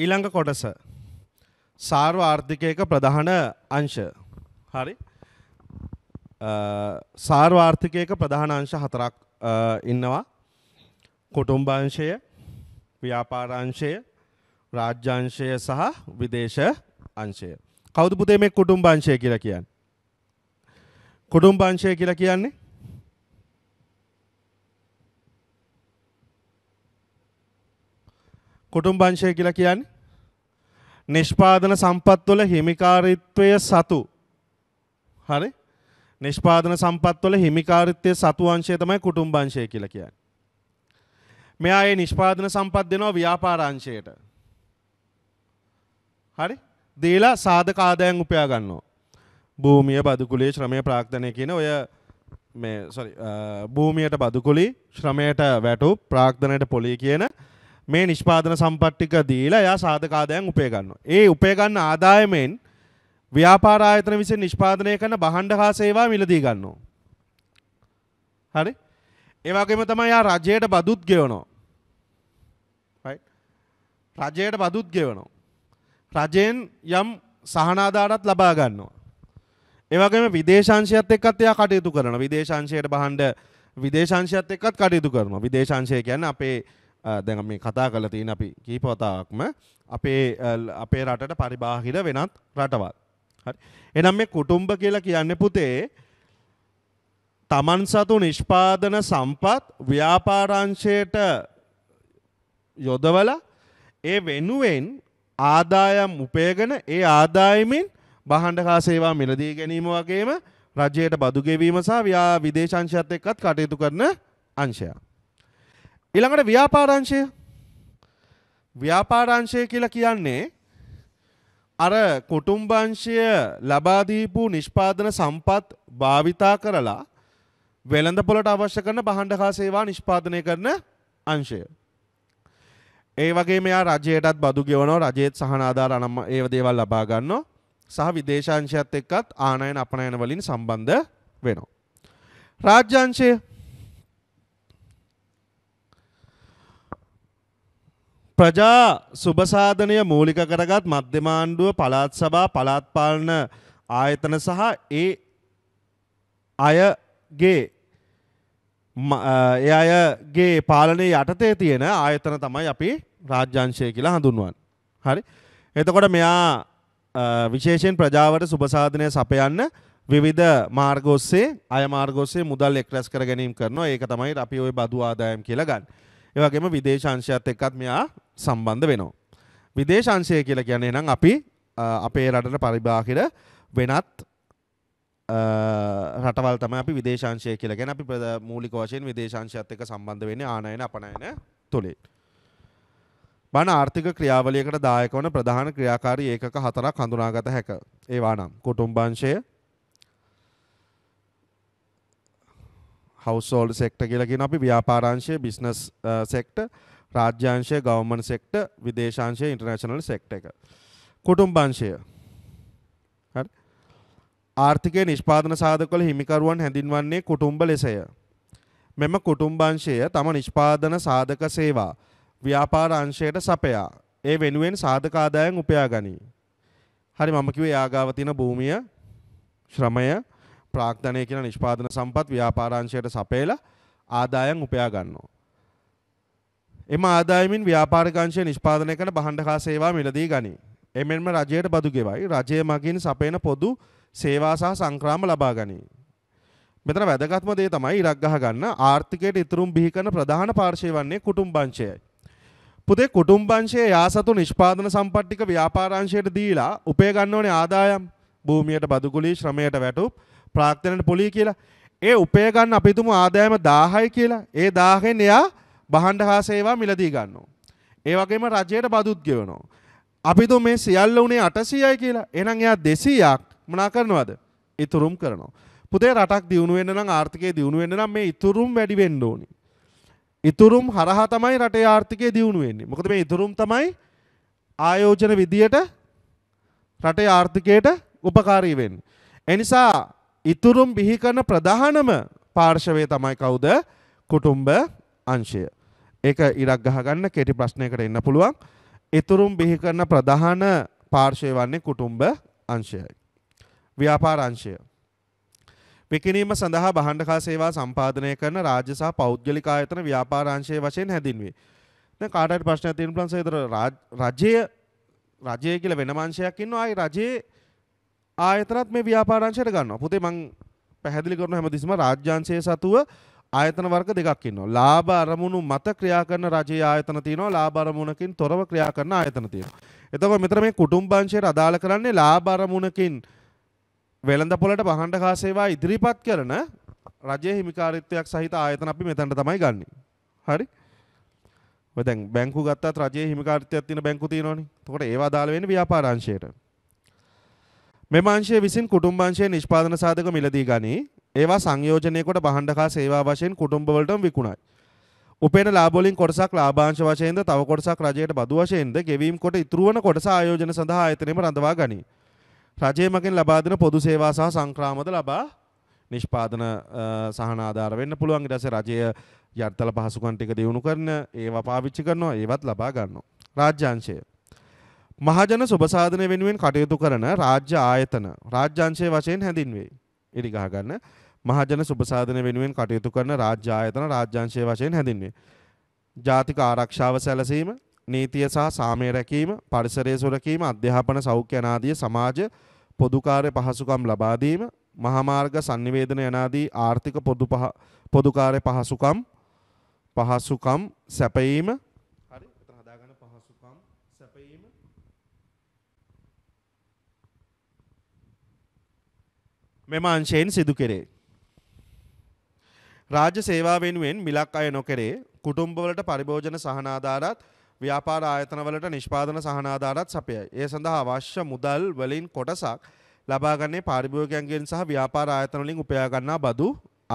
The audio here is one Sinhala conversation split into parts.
ඊළඟ කොටස සාර්ව ආර්ථිකයක ප්‍රධාන අංශ හරි සාර්ව ආර්ථිකයක ප්‍රධාන අංශ හතරක් ඉන්නවා කුටුම්බංශය ව්‍යාපාරංශය රාජ්‍යංශය සහ විදේශ අංශය කවුද පුතේ මේ කුටුම්බංශය කියලා කියන්නේ කුටුම්බංශය කියලා කියන්නේ කුටුම්බංශය කියලා කියන්නේ නිෂ්පාදන සම්පත්වල හිමිකාරීත්වය සතු හරි නිෂ්පාදන සම්පත්වල හිමිකාරීත්වය සතු අංශය තමයි කුටුම්බංශය කියලා කියන්නේ. මෙයා ඒ නිෂ්පාදන සම්පත් දෙනවා ව්‍යාපාරංශයට. හරි? දීලා සාධක ආදායම් උපයා ගන්නවා. භූමිය බදුකුලේ ශ්‍රමය ප්‍රාක්තනය කියන ඔය මේ සෝරි භූමියට බදුකුලි ශ්‍රමයට වැටු ප්‍රාක්තනයට පොලි කියන මේ නිෂ්පාදන සම්පට්ටික දීලා එයා සාධකාදයන් උපය ගන්නවා. ඒ උපය ගන්න ආදායමෙන් ව්‍යාපාර ආයතන විසින් නිෂ්පාදනය කරන බහණ්ඩ හා සේවා මිලදී ගන්නවා. හරි? ඒ වගේම තමයි යා රජයට බදුත් ගෙවනවා. right? රජයට බදුත් ගෙවනවා. රජයෙන් යම් සහනාධාරත් ලබා ගන්නවා. ඒ වගේම විදේශාංශයත් එක්කත් එයා කටයුතු කරනවා. විදේශාංශයට බහණ්ඩ විදේශාංශයත් එක්කත් කටයුතු කරනවා. විදේශාංශය කියන්නේ අපේ දැන් මේ කතා කරලා තියෙන අපි කීප වතාවක්ම අපේ අපේ රටට පරිබාහිර වෙනත් රටවල්. හරි. එහෙනම් මේ කුටුම්බ කියලා කියන්නේ පුතේ තමන් සතු නිෂ්පාදන සම්පත් ව්‍යාපාරංශයට යොදවලා ඒ වෙනුවෙන් ආදායම් උපයගෙන ඒ ආදායමින් බහණ්ඩ හා සේවා මිලදී ගැනීම වගේම රජයට බදු ගෙවීම සහ විදේශ අංශයත් එක්කත් කටයුතු කරන අංශයක්. ඊළඟට ව්‍යාපාරංශය ව්‍යාපාරංශය කියලා කියන්නේ අර කුටුම්බංශය ලබා දීපු නිෂ්පාදන සම්පත් භාවිතා කරලා වෙළඳපොළට අවශ්‍ය කරන බහණ්ඩ හා සේවා නිෂ්පාදනය කරන අංශය. ඒ වගේ මෙයා රජයටත් බදු ගෙවනවා රජයේත් සහනාධාර අනම්ම ඒව දේවල් ලබා ගන්නවා සහ විදේශාංශයත් එක්කත් ආනයන අපනයන වලින් සම්බන්ධ වෙනවා. රාජ්‍යංශය ප්‍රජා සුභසාධනය මූලික කරගත් මධ්‍යමාණ්ඩුව පළාත් සභා පළාත්පාලන ආයතන සහ ඒ අයගේ ඒ අයගේ පාලනය යටතේ තියෙන ආයතන තමයි අපි රාජ්‍යංශය කියලා හඳුන්වන්. හරි එතකොට මෙයා විශේෂයෙන් ප්‍රජාවට සුභසාධනය සපයන්න විවිධ මාර්ගෝස්සේ අය මාර්ගෝස්සේ මුදල් එක්රැස් කර ගැනීම් කරනවා ඒක තමයි අපි ඔය බදු ආදායම් කියලා ගන්න. ඒවගේම විදේශංශයත් එක්කත් මෙයා සම්බන්ධ වෙනවා. විදේශංශය කියලා කියන්නේ නම් අපි අපේ රටට පරිභාකර වෙනත් රටවල් තමයි අපි විදේශාංශය කියලා ගැන අපි මූලික වශයෙන් විදේශාංශයත් එක්ක සම්බන්ධ වෙන්නේ ආනයන අපනයන තුලින්. බණ ආර්ථික ක්‍රියාවලියකට දායක වන ප්‍රධාන ක්‍රියාකාරී ඒකක හතරක් හඳුනාගත හැක. ඒවා නම් කුටුම්බංශය, හවස්ෝල්ඩ් සෙක්ට කියලා කියන අපි ව්‍යාපාරංශය බිස්නස් සෙක්ට රාජ්‍යංශය ගවමන් සෙක්ට විදේශංශය ඉන්ටර්නේශනල් සෙක්ට එක. කුටුම්බංශය ආර්ථිකය නිෂ්පාදන සාධකවල හිමිකරුවන් හැඳින්වන්නේ කුටුම්බ ලෙසය. මෙම කුටුම්බංශය තම නිෂ්පාදන සාධක සේවා ව්‍යාපාර අංශයට සපයා ඒ වෙනුවෙන් සාධක ආදායම් උපයා ගනී. හරි මම කිව්වේ යාගාව තියෙන භූමිය ශ්‍රමය ප්‍රාග්ධනය කියන නිෂ්පාදන සම්පත් ව්‍යාපාරංශයට සපයලා ආදායම් උපයා ගන්නවා. එම ආදායමින් ව්‍යාපාරික අංශය නිෂ්පාදනය කරන බහණ්ඩ හා සේවා මිලදී ගනී. එමෙන්ම රජයට බදු ගෙවයි. රජය මගින් සපයන පොදු සේවා සහ සංක්‍රාම ලබා ගනී. මෙතන වැදගත්ම දේ තමයි ඉරක් ගහ ගන්න ආර්ථිකයට ඉතුරුම් බිහි කරන ප්‍රධාන පාර්ශවය වන්නේ කුටුම්බංශයයි. පුතේ කුටුම්බංශයේ යාසතු නිෂ්පාදන සම්පත්තික ව්‍යාපාරංශයට දීලා උපය ගන්න ඕනේ ආදායම් භූමියට බදුගුලි ශ්‍රමයට වැටුප් ප්‍රාක්්තනයට පොලි කියලා ඒ උපයගන්න අපිතුම ආදායම දාහයි කියලා ඒ දාහෙන් එයා බහන්ඩ හා සේවා මිලදී ගන්නවා. ඒ වගේම රජයට බදුත් ගෙවනෝ. අපිතු මේ සියල්ල වනේ අටසියයි කියලා එනම් එයා දෙසීයක් මනා කරනවද ඉතුරුම් කරනවා. පුදේ රටක් දියුණුවෙන්න්න නම් ආර්ථකය දියුණුවෙන්න්න නම් මේ ඉතුරුම් වැඩිවෙන්න ඕනි. ඉතුරුම් හරහා තමයි රටේ ආර්ථිකය දියුණුවෙන්නේ මොකද මේ ඉතුරුම් තමයි ආයෝජන විදියට රටේ ආර්ථිකයට උපකාරී වෙන්න. එනිසා ඉතුරුම් බිහි කරන ප්‍රධානම පාර්ශවය තමයි කවුද? කුටුම්බ අංශය. ඒක ඉරක් ගහගන්න කෙටි ප්‍රශ්නයකට එන්න පුළුවන්. ඉතුරුම් බිහි කරන ප්‍රධාන පාර්ශවය වන්නේ කුටුම්බ අංශයයි. ව්‍යාපාර අංශය. විකිණීම සඳහා බහණ්ඩකා සේවා සම්පාදනය කරන රාජ්‍ය සහ පෞද්ගලික ආයතන ව්‍යාපාර අංශය වශයෙන් හැඳින්වේ. දැන් කාටවත් ප්‍රශ්නයක් තියෙන පුළුවන් සේතර රජය රජය කියලා වෙනම අංශයක් ඉන්නවා. ආයි රජයේ ආයතනත් මේ ව්‍යාපාරංශයට ගන්නවා. පුතේ මං පැහැදිලි කරන හැමතිස්සම රාජ්‍යාංශයේ සතුව ආයතන වර්ග දෙකක් ඉන්නවා. ලාභ අරමුණු මත ක්‍රියා කරන රජයේ ආයතන තියෙනවා. ලාභ අරමුණකින් තොරව ක්‍රියා කරන ආයතන තියෙනවා. එතකොට මෙතන මේ කුටුම්බංශයට අදාළ කරන්නේ ලාභ අරමුණකින් වෙළඳ පොළට පහන්ඩ කා සේවා ඉදිරිපත් කරන රජයේ හිමිකාරිත්වයක් සහිත ආයතන අපි මෙතනට තමයි ගන්නෙ. හරි? ඔය දැන් බැංකු ගත්තත් රජයේ හිමිකාරිත්වයක් තියෙන බැංකු තියෙනවනේ. එතකොට ඒවා දාලා වෙන්නේ ව්‍යාපාර අංශයට. මෙම අංශය විසින් කුටුම්බංශයේ නිෂ්පාදන සාධක මිලදී ගනී. ඒවා සංයෝජනය කොට බහණ්ඩ හා සේවා වශයෙන් කුටුම්බවලටම විකුණයි. උපේන ලාභ වලින් කොටසක් ලාභාංශ වශයෙන්ද තව කොටසක් රජයට බදු වශයෙන්ද ගෙවීම් කොට ඉතුරු වන කොටස ආයෝජන සඳහා ආයතනයේම රඳවා ගනී. රජය මගින් ලබා දෙන පොදු සේවා සහ සංක්‍රාමද ලබා නිෂ්පාදන සහන ආධාර වෙන්න පුළුවන්. ඊට පස්සේ රජය යර්තල පහසුකම් ටික දිනු කරන ඒවා පාවිච්චි කරනවා ඒවත් ලබා ගන්නවා. රාජ්‍යාංශය මහජන සුබසාධන වෙනුවෙන් කටයුතු කරන රාජ්‍ය ආයතන රාජ්‍යංශය වශයෙන් හැඳින්වේ. ඉරි ගහගන්න මහජන සුබසාධන වෙනුවෙන් කටයුතු කරන රාජ්‍ය ආයතන රාජ්‍යංශය වශයෙන් හැඳින්වේ. ජාතික ආරක්ෂාව සැලසීම නීතිය සහ සාමය රැකීම පරිසරය සුරකීම අධ්‍යාපන සෞඛ්‍ය අනාදිය සමාජ පොදුකාරය පහසුකම් ලබාදීම මහමාර්ග සංනිවේදන යනාදී ආර්ථික පොදුකාරය පහසුකම් පහසුකම් සැපයීම මෙම අංශයෙන් සිදු කෙරේ. රාජ්‍ය සේවා වෙනුවෙන් මිලක් අය නොකරේ කුටුම්බවලට පරිභෝජන සහනාධාරත් ව්‍යාපාර ආයතනවලට නිෂ්පාදන සහනාධාරත් සපයයි. ඒ සඳහා අවශ්‍ය මුදල් වලින් කොටසක් ලබාගන්නේ පාරිභෝගිකයන්ගෙන් සහ ව්‍යාපාර ආයතන වලින් උපයා ගන්නා බදු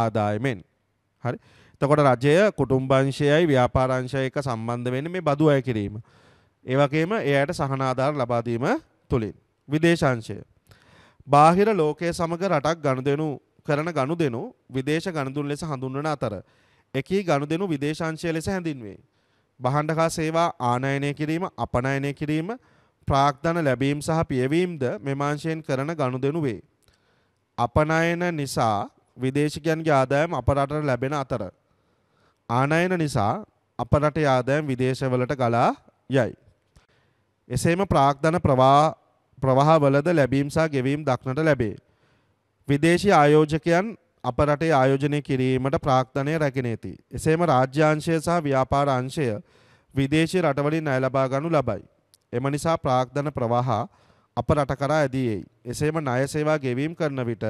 ආදායමෙන්. හරි. එතකොට රජය කුටුම්බංශයයි ව්‍යාපාරංශය එක්ක සම්බන්ධ වෙන්නේ මේ බදු අය කිරීම. ඒ වගේම ඒ අයට සහනාධාර ලබා දීම තුලින් විදේශාංශය බාහිර ලෝකයේ සමග රටක් ගනුදෙනු කරන ගනුදෙනු විදේශ ගනුදෙනු ලෙස හඳුන්වන අතර එකී ගනුදෙනු විදේශාංශය ලෙස හැඳින්වේ. භාණ්ඩ හා සේවා ආනයනය කිරීම, අපනයනය කිරීම, ප්‍රාග්ධන ලැබීම් සහ පියවීම්ද මෙමාංශයෙන් කරන ගනුදෙනු වේ. අපනයන නිසා විදේශිකයන්ගේ ආදායම් අප රටට ලැබෙන අතර ආනයන නිසා අප රටේ ආදායම් විදේශවලට ගලා යයි. එසේම ප්‍රාග්ධන ප්‍රවාහ ප්‍රවාහවලද ලැබීම් සහ ගෙවීම් දක්නට ලැබේ. විදේශී ආයෝජකයන් අප රටේ ආයෝජනය කිරීමට ප්‍රාක්තනය රැගෙන ඇති. එසේම රාජ්‍යාංශය සහ ව්‍යාපාර අංශය විදේශී රටවලින් ණය ලබා ගනු ලබයි. එම නිසා ප්‍රාක්තන ප්‍රවාහ අප රට කරා ඇදී එයි. එසේම ණය සේවා ගෙවීම් කරන විට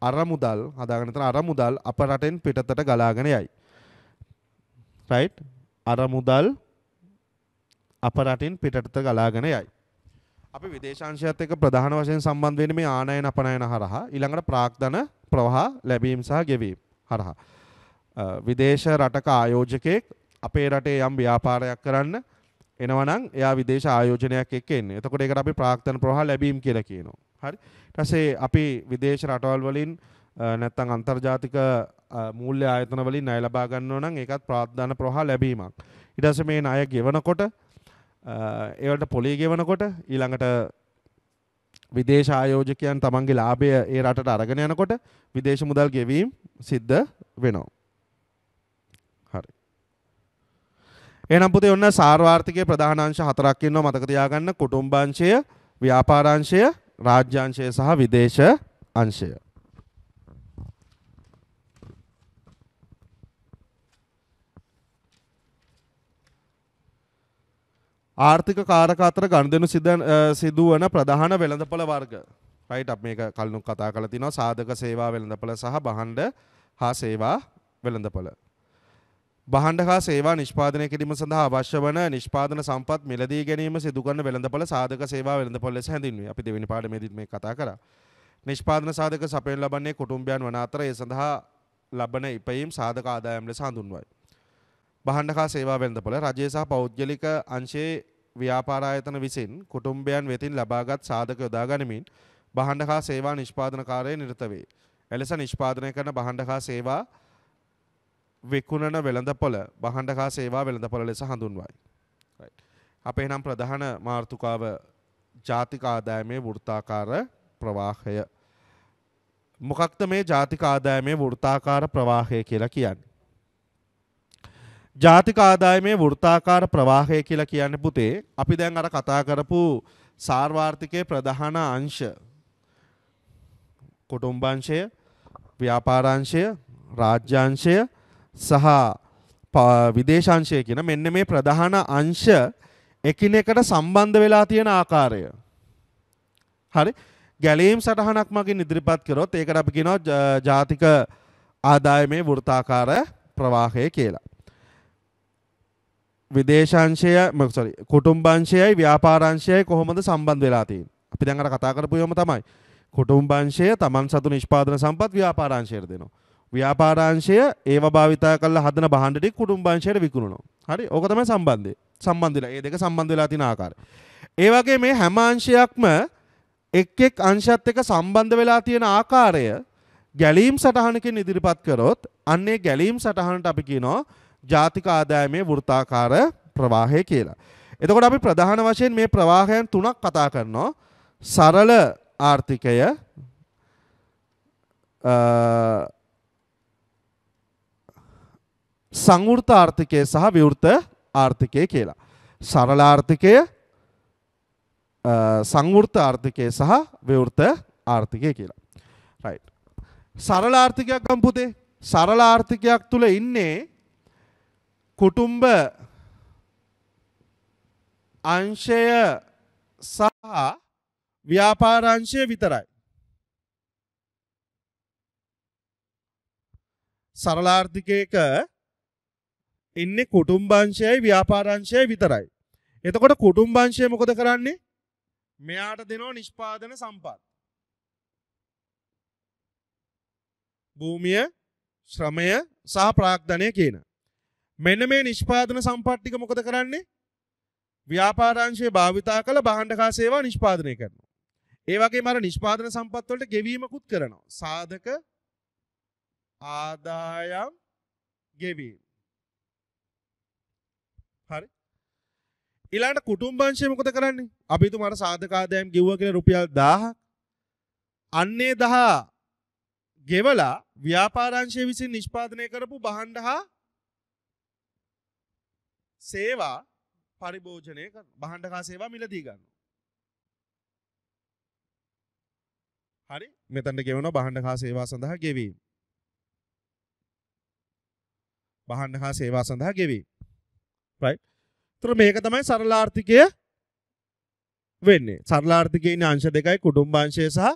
අරමුදල් හදාගෙන තන අරමුදල් අප රටෙන් පිටතට ගලාගෙන යයි. රයිට් අරමුදල් අප රටින් පිටට ගලාගෙන යයි. අපි විදේශංශයත් එක්ක ප්‍රධාන වශයෙන් සම්බන්ධ වෙන්නේ මේ ආනයන අපනයන හරහා ඊළඟට ප්‍රාග්ධන ප්‍රවාහ ලැබීම සහ ගෙවීම හරහා. විදේශ රටක ආයෝජකයෙක් අපේ රටේ යම් ව්‍යාපාරයක් කරන්න එනවනම් එයා විදේශ ආයෝජනයක් එක්ක එන්නේ. එතකොට ඒකට අපි ප්‍රාග්ධන ප්‍රවාහ ලැබීම් කියලා කියනවා. හරි. ඊට පස්සේ අපි විදේශ රටවල් වලින් නැත්තම් අන්තර්ජාතික මූල්‍ය ආයතන වලින් ණය ලබා ගන්නවා නම් ඒකත් ප්‍රාග්ධන ප්‍රවාහ ලැබීමක්. ඊට පස්සේ මේ ණය ගෙවනකොට ඒවට පොලේ ගෙවනකොට ඊළඟට විදේශ ආයෝජකයන් තමන්ගේ ලාභය ඒ රටට අරගෙන යනකොට විදේශ මුදල් ගෙවීම් සිද්ධ වෙනවා. හරි. එහෙනම් පුතේ ඔන්න සාර්වාර්ථිකයේ ප්‍රධානාංශ හතරක් ඉන්නවා මතක තියාගන්න කුටුම්බාංශය, ව්‍යාපාරාංශය, රාජ්‍යාංශය සහ විදේශ අංශය. ආර්ථික කාරක අතර ගණදනු සිදුවන ප්‍රධාන වෙළඳපොළ වර්ග. රයිට් අප මේක කල්නු කතා කළ තිනවා සාධක සේවා වෙළඳපොළ සහ බහන්ඩ හා සේවා වෙළඳපොළ. බහන්ඩ හා සේවා නිෂ්පාදනය කිරීම සඳහා අවශ්‍ය වන නිෂ්පාදන සම්පත් මිලදී ගැනීම සිදුගන්න වෙළඳපොළ සාධක සේවා වෙළඳපොළ ලෙස හැඳින්වේ අපි දෙවනි පාඩමේදීත් මේ කතා කරා. නිෂ්පාදන සාධක සපයන ලබන්නේ කුටුම්බයන් වන අතර ඒ සඳහා ලබන ඉපයීම් සාධක ආදායම් ලෙස හඳුන්වයි. බහන්ඩකා සේවා වෙළඳපොළ රජය සහ පෞද්ගලික අංශයේ ව්‍යාපාරායතන විසින් කුටුම්බයන් වෙතින් ලබාගත් සාධක යොදා ගනිමින් බහන්ඩකා සේවා නිෂ්පාදනකාරය නිරත වේ. එලෙස නිෂ්පාදනය කරන බහන්ඩකා සේවා විකුණන වෙළඳපොළ බහන්ඩකා සේවා වෙළඳපොළ ලෙස හඳුන්වයි. අපේ නම් ප්‍රධාන මාර්ථකාව ජාතික ආදායමේ වෘත්තාකාර ප්‍රවාහය. මොකක්ද මේ ජාතික ආදායමේ වෘත්තාකාර ප්‍රවාහය කියලා කියන්නේ? ජාතික ආදායමේ වෘත්තාකාර ප්‍රවාහය කියලා කියන්නේ පුතේ අපි දැන් අර කතා කරපු සාර්වාර්ථිකයේ ප්‍රධාන අංශ කුටුම්බංශය ව්‍යාපාරංශය රාජ්‍යාංශය සහ විදේශංශය කියන මෙන්න මේ ප්‍රධාන අංශ එකිනෙකට සම්බන්ධ වෙලා තියෙන ආකාරය හරි ගැලීම් සටහනක් මගින් ඉදිරිපත් කරොත් ඒකට අපි කියනවා ජාතික ආදායමේ වෘත්තාකාර ප්‍රවාහය කියලා විදේශංශය මොකසරි කුටුම්බංශයයි ව්‍යාපාරංශයයි කොහොමද සම්බන්ධ වෙලා තියෙන්නේ? අපි දැන් අර කතා කරපුවම තමයි. කුටුම්බංශය Taman සතු නිෂ්පාදන සම්පත් ව්‍යාපාරංශයට දෙනවා. ව්‍යාපාරංශය ඒව භාවිතා කරලා හදන භාණ්ඩ ටික කුටුම්බංශයට විකුණනවා. හරි? ඕක තමයි සම්බන්ධය. සම්බන්ධ වෙලා. මේ දෙක සම්බන්ධ වෙලා තියෙන ආකාරය. ඒ වගේ මේ හැම අංශයක්ම එක් එක් අංශත් එක්ක සම්බන්ධ වෙලා තියෙන ආකාරය ගැලීම් සටහනකින් ඉදිරිපත් කරොත් අන්නේ ගැලීම් සටහනට අපි කියනවා ජාතික ආදායමේ වෘත්තාකාර ප්‍රවාහය කියලා. එතකොට අපි ප්‍රධාන වශයෙන් මේ ප්‍රවාහයන් තුනක් කතා කරනවා. සරල ආර්ථිකය සංවෘත ආර්ථිකය සහ විවෘත ආර්ථිකය කියලා. සරල ආර්ථිකය සංවෘත ආර්ථිකය සහ විවෘත ආර්ථිකය කියලා. රයිට්. සරල ආර්ථිකයක් ගම් පුතේ. සරල ආර්ථිකයක් තුල ඉන්නේ කුටුම්බ අංශය සහ ව්‍යාපාරංශය විතරයි. සරලාර්ථිකයක ඉන්න කුටුම්බංශයයි ව්‍යාපාරංශය විතරයි. එතකොට කුටුම්බංශය මොකද කරන්නේ මෙයාට දෙනෝ නිෂ්පාදන සම්පත්. භූමිය ශ්‍රමය සහ ප්‍රාක්ධනය කියන. මෙන්න මේ නිෂ්පාදන සම්පට්ටික මොකද කරන්නේ ව්‍යාපාරංශය භාවිතා කළ බහන්ඩකා සේවා නිෂ්පාදනය කරනවා. ඒවගේ මර නිෂ්පාදන සම්පත්වලට ගෙවීමකුත් කරනවා. සාධක ආදායම් ගෙවීම. හරි ඉලාට කුටුම්භංශය මොකද කරන්නේ අපිතු මර සාධකාදයම් ගිව්ව කියෙන රුපියල් දාහ අන්නේ දහා ගෙවලා ව්‍යාපාරංශය විසින් නිෂ්පාදනය කරපු බහන්ඩ හා සේවා පරිභෝජනය බහන්ඩකා සේවා මිලදී ගන්න. හරි මෙතැට ගෙවන බහන්ඩකා සේවා සඳහා ගෙවීම. බහන්ඩ හා සේවා සඳහා ගෙවී. තුර මේක තමයි සරලාර්ථිකය වෙන්නේ සරලාර්ථිකයන අංශ දෙකයි කුටුම්භංශය සහ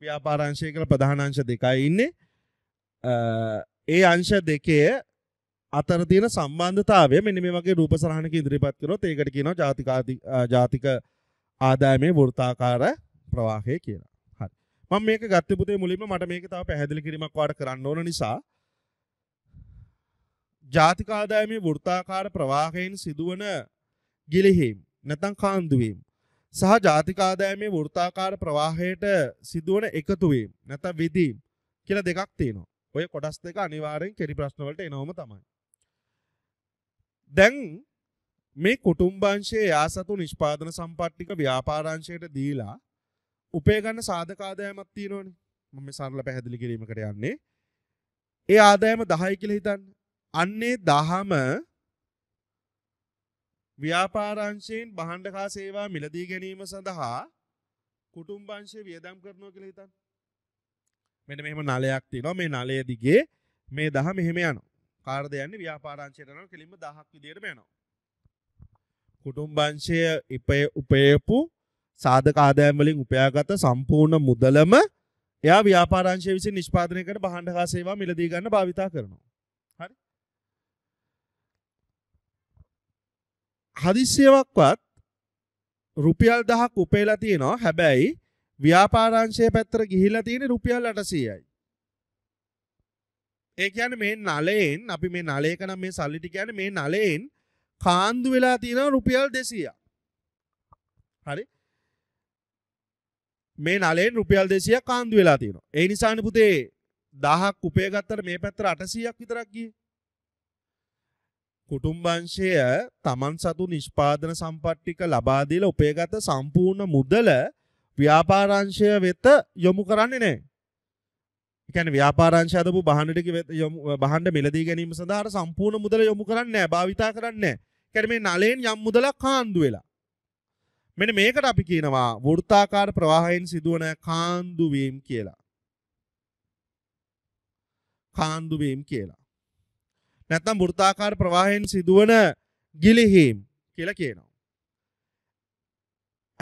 ව්‍යාපාරංශය කළ ප්‍රධානංශ දෙකයි ඉන්නේ ඒ අංශ දෙකේ අතර තියෙන සම්බන්ධතාවය මෙන්න මේ වගේ රූප සරහණක ඉදිරිපත් කරොත් ඒකට කියනවා ජාතිකාති ජාතික ආදායමේ වෘත්තාකාර ප්‍රවාහය කියලා. හරි. මම මේක ගත්තේ පුතේ මුලින්ම මට මේක තව පැහැදිලි කිරීමක් වාඩ කරන්න ඕන නිසා ජාතික ආදායමේ වෘත්තාකාර ප්‍රවාහයෙන් සිදුවන ගිලිහීම් නැත්නම් කාන්දු වීම සහ ජාතික ආදායමේ වෘත්තාකාර ප්‍රවාහයට සිදුවන එකතු වීම නැත්නම් විදීම් කියලා දෙකක් තියෙනවා. ඔය කොටස් දෙක අනිවාර්යෙන් කෙරි ප්‍රශ්න වලට එනවම තමයි. දැන් මේ කුටුම්බංශයේ යාසතු නිෂ්පාදන සම්පට්ටික ව්‍යාපාරංශයට දීලා උපේගන්න සාධකාදායමක් තියෙනවනේ මම මේ සරල පැහැදිලි කිරීමකට යන්නේ ඒ ආදායම 10යි කියලා හිතන්න අන්නේ 10ම ව්‍යාපාරංශයෙන් බහණ්ඩ කා සේවා මිලදී ගැනීම සඳහා කුටුම්බංශය වියදම් කරනවා කියලා හිතන්න මෙන්න මෙහෙම නලයක් තියෙනවා මේ නලය දිගේ මේ 10 මෙහෙම යනවා කාර්ද යන්නේ ව්‍යාපාරංශයට යනවා කෙලින්ම 1000ක් විදියට යනවා. කුටුම්බංශය ඉපේ උපයපු සාධක ආදායම් වලින් උපයාගත සම්පූර්ණ මුදලම එයා ව්‍යාපාරංශය විසින් නිෂ්පාදනය කරන භාණ්ඩ හා සේවා මිලදී ගන්න භාවිතා කරනවා. හරි. හදිස්සියවක්වත් රුපියල් 1000ක් උපයලා තියෙනවා. හැබැයි ව්‍යාපාරංශය පැත්තට ගිහිල්ලා තියෙන්නේ රුපියල් 800යි. ඒ කියන මේ නලයෙන් අපි මේ නලේකනම් මේ සල්ලිටි කියන මේ නලයෙන් කාන්දු වෙලා තියෙන රුපියල් දෙසිය හරි මේ නලෙන් රුපියල් දෙසිය කාන්දු වෙලා තියෙනවා ඒ නිසාන පුතේ දහක් උපය ගත්තට මේ පැත්තර අටසීයක් විතරක් ගිය කුටුම්බංශය තමන් සතු නිෂ්පාදන සම්පට්ටික ලබාදීල උපේගත සම්පූර්ණ මුදල ව්‍යාපාරංශය වෙත යොමු කරන්නේ නෑ එකැන ව්‍යාපාරංශ අදපු බහණට බහන්ඩ මිලදී ගැනීම සඳහට සම්පූර්ණ මුදල යොමු කරන්න භාවිතා කරන්න කැරමේ නලයෙන් යම් මුදලක් කාන්දු වෙලා. මෙන මේකට අපි කියනවා වෘත්තාකාර ප්‍රවාහයෙන් සිදුවන කාන්දුවීම් කියලා. කාන්දුවීම් කියලා. නැත්තම් වෘත්තාකාර ප්‍රවාහයෙන් සිදුවන ගිලිහීම් කියලා කියනවා.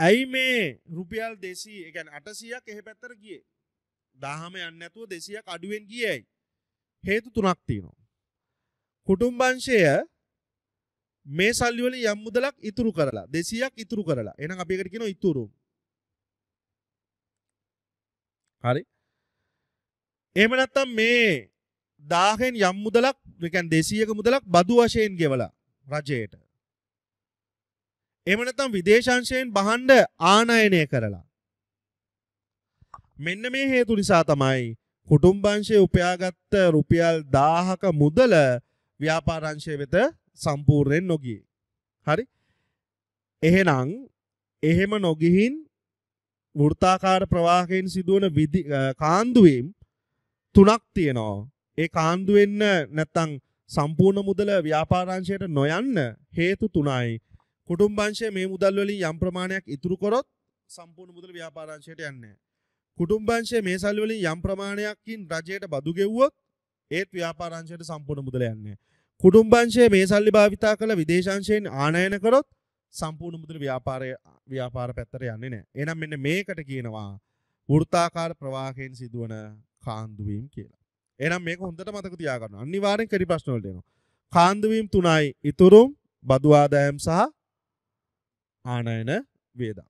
ඇයි මේ රුපියල් දෙසී එකැන් අටසියක් එහෙ පැත්තර ගියේ දාහම යන්න ඇතුව දෙසියක් අඩුවෙන් ගියයි. හේතු තුනක් තියෙනවා. කුටුම්බංශය මේ සල්ලිවල යම් මුදලක් ඉතුරු කරලා දෙසියක් ඉතුරු කරලා එනම් අපි එකට කියනවා ඉතුරු. හරි. එහෙම නැත්නම් මේ 1000න් යම් මුදලක්, ඒ කියන්නේ 200ක මුදලක් බදු වශයෙන් ගෙවලා රජයට. එහෙම නැත්නම් විදේශාංශයෙන් බහඬ ආනයනය කරලා මෙන්න මේ හේතු නිසා තමයි කුටුම්බංශයේ උපයාගත්ත රුපියල් 1000ක මුදල ව්‍යාපාරංශය වෙත සම්පූර්ණයෙන් නොගියේ. හරි? එහෙනම් එහෙම නොගිහින් වෘත්තාකාර ප්‍රවාහයෙන් සිදුවන කාන්දුවීම් තුනක් තියෙනවා. ඒ කාන්දු වෙන්න නැත්නම් සම්පූර්ණ මුදල ව්‍යාපාරංශයට නොයන්න හේතු තුනයි. කුටුම්බංශය මේ මුදල් වලින් යම් ප්‍රමාණයක් ඉතුරු කරොත් සම්පූර්ණ මුදල ව්‍යාපාරංශයට යන්නේ නැහැ. කුටුම්බංශය මේ සල්වලින් යම් ප්‍රමාණයක්කින් රජයට බදු ගෙව්වොත් ඒත් ව්‍යාපාරංශයට සම්පූර්ණ මුදල යන්නේ. කුටුම්බංශය මේ සල්ලි භාවිතා කළ විදේශංශයෙන් ආනයන කරොත් සම්පූර්ණ මුදල ව්‍යාපාරය ව්‍යාපාර පැත්තර යන්නේ නෑ. එනම් මෙන්න මේකට කියනවා වෘත්තාකාර ප්‍රවාහයෙන් සිදුවන කාන්දුවීම් කියලා. එනම් මේක හොඳට මතක තියාගන්න. අනිවාර්යෙන් කෙරි ප්‍රශ්න වලට එනවා. කාන්දුවීම් තුනයි ඉතුරුම් බදු ආදායම් සහ ආනයන වේදම්.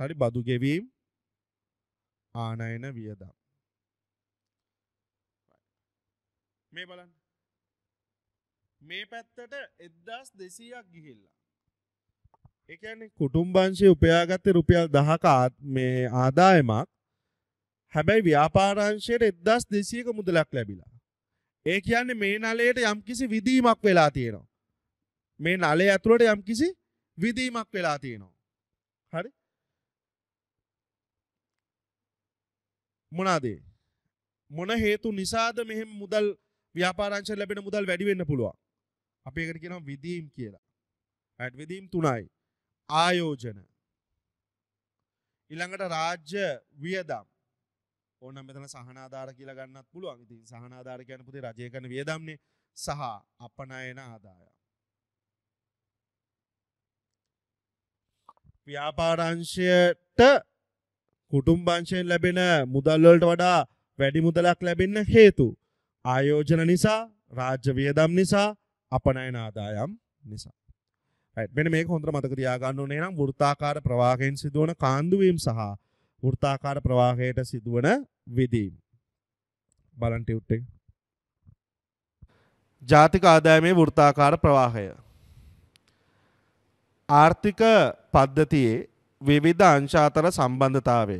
හරි බදු ගෙවීම් ආනයන වියදම්. මේ බලන්න. මේ පැත්තට 1200ක් ගිහිල්ලා. ඒ කියන්නේ කුටුම්බංශයේ උපයාගත්තේ රුපියල් 10ක මේ ආදායමක්. හැබැයි ව්‍යාපාරංශයට 1200ක මුදලක් ලැබිලා. ඒ කියන්නේ මේ නලයට යම්කිසි විදීමක් වෙලා තියෙනවා. මේ නලේ ඇතුළට යම්කිසි විදීමක් වෙලා තියෙනවා. මොනාදේ මොන හේතු නිසාද මෙහෙම මුදල් ව්‍යාපාරංශයෙන් ලැබෙන මුදල් වැඩි වෙන්න පුළුවන්. අපි ඒකට කියනවා විදීම් කියලා. හරි විදීම් තුනයි. ආයෝජන. ඊළඟට රාජ්‍ය වියදම්. ඕන මෙතන සහනාධාර කියලා ගන්නත් පුළුවන්. ඉතින් සහනාධාර කියන්නේ පුතේ රජය කරන වියදම්නේ සහ අපනයන ආදායම්. ව්‍යාපාරංශයට කුටුම්බංශයෙන් ලැබෙන මුදල්වලට වඩා වැඩි මුදලක් ලැබෙන්න හේතු. ආයෝජන නිසා රාජ්‍ය වියදම් නිසා අපනයන ආදායම් නිසා. මෙන මේ හොඳ මතක තියාගන්න ඕනේ නම් වෘත්තාකාර ප්‍රවාහයෙන් සිදුවන කාන්දුවීම් සහ වෘත්තාකාර ප්‍රවාහයට සිදුවන විදීම්. බලන්ට උට්ටේ. ජාතික ආදායමේ වෘත්තාකාර ප්‍රවාහය. ආර්ථික පද්ධතියේ විවිධ අංශ අතර සම්බන්ධතාවය.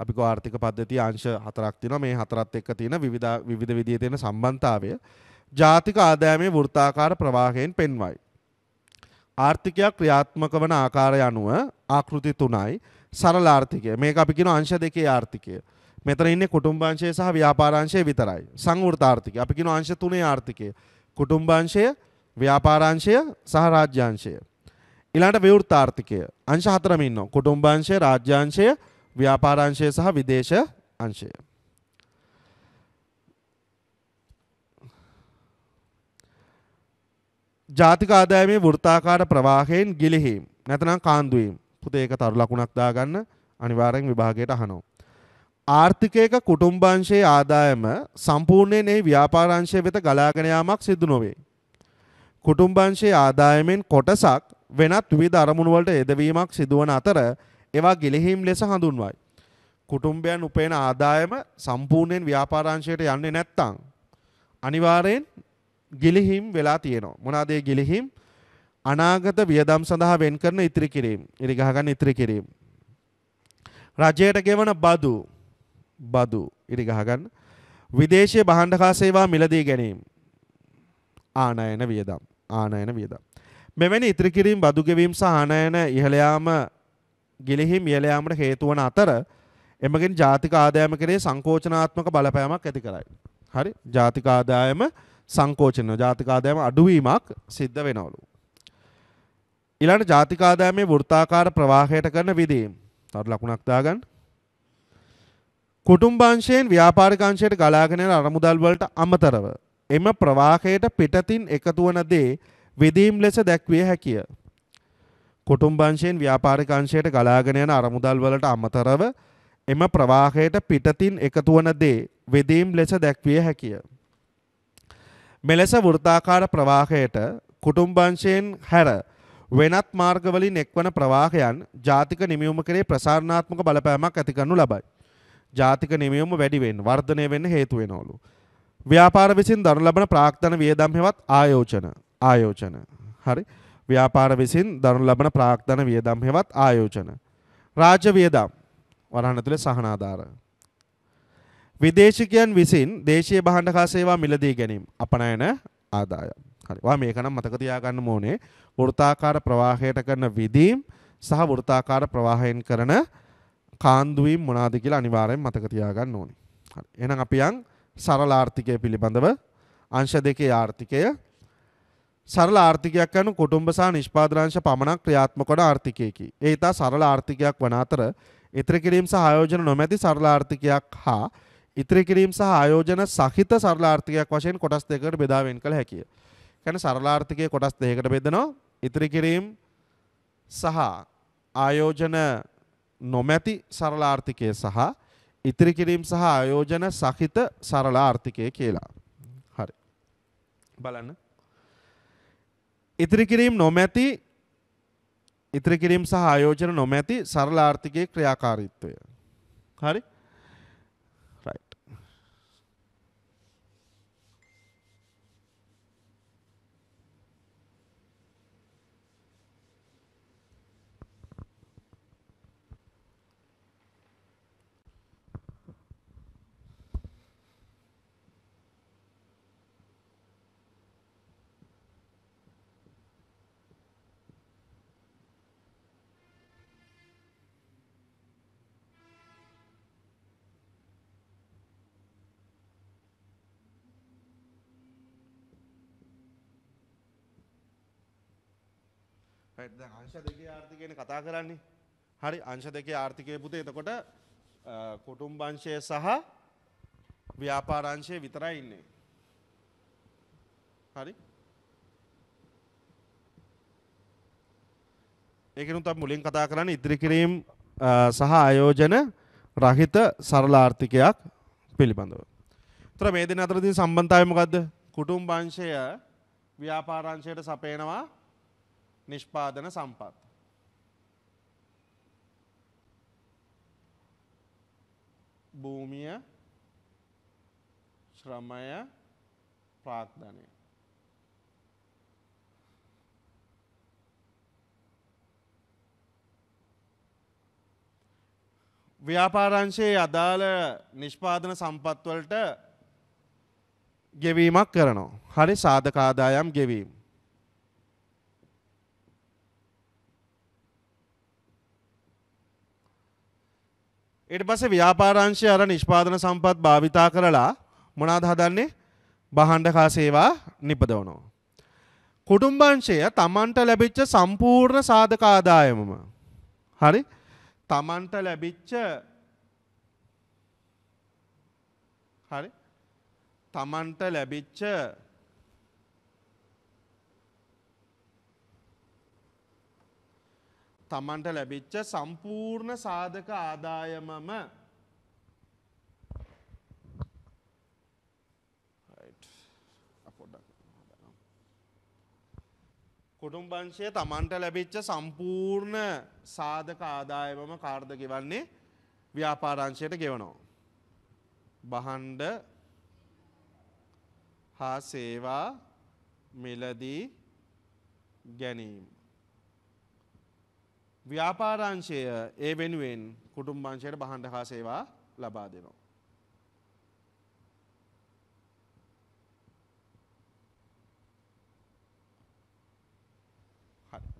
අපි ආර්ථික පද්ධතිය අංශ හතරක් තියෙනවා. මේ හතරත් එක්ක තියෙන විවිධ විවිධ විදිහේ තියෙන සම්බන්ධතාවය ජාතික ආදායමේ වෘත්තාකාර ප්‍රවාහයෙන් පෙන්වයි. ආර්ථිකය ක්‍රියාත්මක වන ආකාරය අනුව ආකෘති තුනයි සරල ආර්ථිකය. මේක අපි කියන අංශ දෙකේ ආර්ථිකය. මෙතන ඉන්නේ කුටුම්බංශය සහ ව්‍යාපාරංශය විතරයි. සංවෘත ආර්ථිකය. අපි කියන අංශ තුනේ ආර්ථිකය. කුටුම්බංශය, ව්‍යාපාරංශය සහ රාජ්‍යාංශය. ඊළඟට විවෘතාර්ථිකය අංශ හතරම ඉන්නවා. කුටුම්බ අංශය, රාජ්‍යාංශය, ව්‍යාපාරාංශය සහ විදේශ අංශය. ජාතික ආදායමේ වෘත්තාකාර ප්‍රවාහයෙන් ගිලිහීම් නැත්නම් කාන්දු වීම. පුතේ ඒක තරු ලකුණක් දාගන්න අනිවාර්යෙන් විභාගයට අහනවා. ආර්ථිකයක කුටුම්බංශයේ ආදායම සම්පූර්ණයෙන් එහි ව්‍යාපාරංශය වෙත ගලාගෙන යාමක් සිදු නොවේ. කුටුම්බංශයේ ආදායමෙන් කොටසක් වෙනත් විධ අරමුණුවලට එදවීමක් සිදුවන අතර ඒවා ගිලිහීම් ලෙස හඳුන්වයි. කුටුම්බයන් උපයන ආදායම සම්පූර්ණයෙන් ව්‍යාපාරංශයට යන්නේ නැත්තං. අනිවාරයෙන් ගිලිහිම් වෙලා තියෙනවා. මොනාදේ ගිලිහිම් අනාගත වියදම් සඳහා වෙන් කරන ඉතිරි කිරීම. ඉරිගහගන්න ඉතිරි කිරීම. රජයට ගෙවන බදු බදු ඉරිගහගන්න විදේශය බහන්ඩකා සේවා මිලදී ගැනීම ආනයන වියදම් ආනයන වියදම්. මෙවැනි ඉතිරි කිරීම් බදු ගෙවීම් සහ ආනයන ඉහළ යාම ගිලිහිම් ඉහළ යාමට හේතු වන අතර එමගින් ජාතික ආදායම කෙරේ සංකෝචනාත්මක බලපෑමක් ඇති කරයි. හරි ජාතික ආදායම සංකෝචනය ජාතික ආදායම අඩුවීමක් සිද්ධ වෙනවලු. ඊළඟ ජාතික ආදායමේ වෘත්තාකාර ප්‍රවාහයට කරන විදීම්. තව ලකුණක් දාගන්න. කුටුම්බංශයෙන් ව්‍යාපාරික අංශයට ගලාගෙන යන අරමුදල් වලට අමතරව එම ප්‍රවාහයට පිටතින් එකතු වන දේ විදීම් ලෙස දැක්විය හැකිය. කුටුම්බංශයෙන් ව්‍යාපාරික අංශයට ගලාගෙන යන අරමුදල් වලට අමතරව එම ප්‍රවාහයට පිටතින් එකතු වන දේ විදීම් ලෙස දැක්විය හැකිය. මෙලෙස වෘත්තාකාර ප්‍රවාහයට කුටුම්බංශයෙන් හැර වෙනත් මාර්ගවලින් එක්වන ප්‍රවාහයන් ජාතික නිමියුම කරේ ප්‍රසාරණාත්මක බලපෑමක් ඇති කරනු ලබයි. ජාතික නිමියුම වැඩිවෙන් වර්ධනය වෙන්න හේතු වෙනවලු. ව්‍යාපාර විසින් දනු ලබන ප්‍රාක්තන වියදම් හෙවත් ආයෝජන ආයෝජන. හරි. ව්‍යාපාර විසින් දරනු ලබන ප්‍රාග්ධන වියදම් හෙවත් ආයෝජන. රාජ්‍ය වියදම් වරහන තුලේ සහනාධාර. විදේශිකයන් විසින් දේශීය භාණ්ඩ හා සේවා මිලදී ගැනීම අපනයන ආදායම්. හරි. වා මේකනම් මතක තියාගන්න ඕනේ. වෘත්තාකාර ප්‍රවාහයට කරන විදීම් සහ වෘත්තාකාර ප්‍රවාහයෙන් කරන කාන්දුවීම් මොනවාද කියලා අනිවාර්යෙන් මතක තියාගන්න ඕනේ. හරි. එහෙනම් අපි යන් සරල ආර්ථිකය පිළිබඳව අංශ දෙකේ ආර්ථිකය සරල ආර්ථිකයක් යනු කුටුම්බ සහ නිෂ්පාදනංශ පමණක් ක්‍රියාත්මකවන ආර්ථිකයකි. ඒ ඉතා සරල ආර්ථිකයක් වන අතර ඉතිරි කිරීම සහ ආයෝජන නොමැති සරල ආර්ථිකයක් හා ඉතිරි කිරීම සහ ආයෝජන සහිත සරල ආර්ථිකයක් වශයෙන් කොටස් දෙකකට බෙදා වෙන් කළ හැකිය. කියන්නේ සරල ආර්ථිකය කොටස් දෙකකට බෙදනවා. ඉතිරි කිරීම සහ ආයෝජන නොමැති සරල ආර්ථිකය සහ ඉතිරි කිරීම සහ ආයෝජන සහිත සරල ආර්ථිකය කියලා. හරි. බලන්න ඉතිරි කිරීම නොමැති ඉතිරි කිරීම සහ ආයෝජන නොමැති සරල ආර්ථිකයේ ක්‍රියාකාරීත්වය. හරි? ද අංශ දෙකේ ආර්ථිකයන කතා කරන්නේ හරි අංශ දෙකේ ආර්ථිකය පුතේ එතකොට කොටුම්බංශය සහ ව්‍යාපාරංශය විතරයි ඉන්නේ හරි ඒකනුත් මුලින් කතා කරන්න ඉදිරි කිරීම් සහ ආයෝජන රහිත සරලාර්ථිකයක් පිළිබඳව. තර මේ දෙන අතරදී සම්බන්ධය මොකද්ද? කුටුම්බංශය ව්‍යාපාරංශයට සපයනවා නිෂ්පාදන සම්පත්. භූමිය ශ්‍රමය ප්‍රාත්ධනය. ව්‍යාපාරංශයේ අදාළ නිෂ්පාදන සම්පත්වලට ගෙවීමක් කරනවා. හරි සාධකාදායම් ගෙවීම. ඊට පස්සේ ව්‍යාපාරංශය අර නිෂ්පාදන සම්පත් භාවිතා කරලා මොනවාද හදන්නේ? බහණ්ඩ කා සේවා නිපදවනවා. කුටුම්බංශය තමන්ට ලැබිච්ච සම්පූර්ණ සාධක ආදායමම. හරි? තමන්ට ලැබිච්ච හරි? තමන්ට ලැබිච්ච තමන්ට ලැබිච්ච සම්පූර්ණ සාධක ආදායමම කුටුම්බංශය තමන්ට ලැබිච්ච සම්පූර්ණ සාධක ආදායමම කාර්ද ගෙවන්නේ ව්‍යාපාරංශයට ගෙවනෝ. බහන්ඩ හා සේවා මිලදී ගැනීම. ව්‍යාපාරංශය ඒ වෙනුවෙන් කුටුම්බංශයට බහන්ඩ හා සේවා ලබා දෙනවා.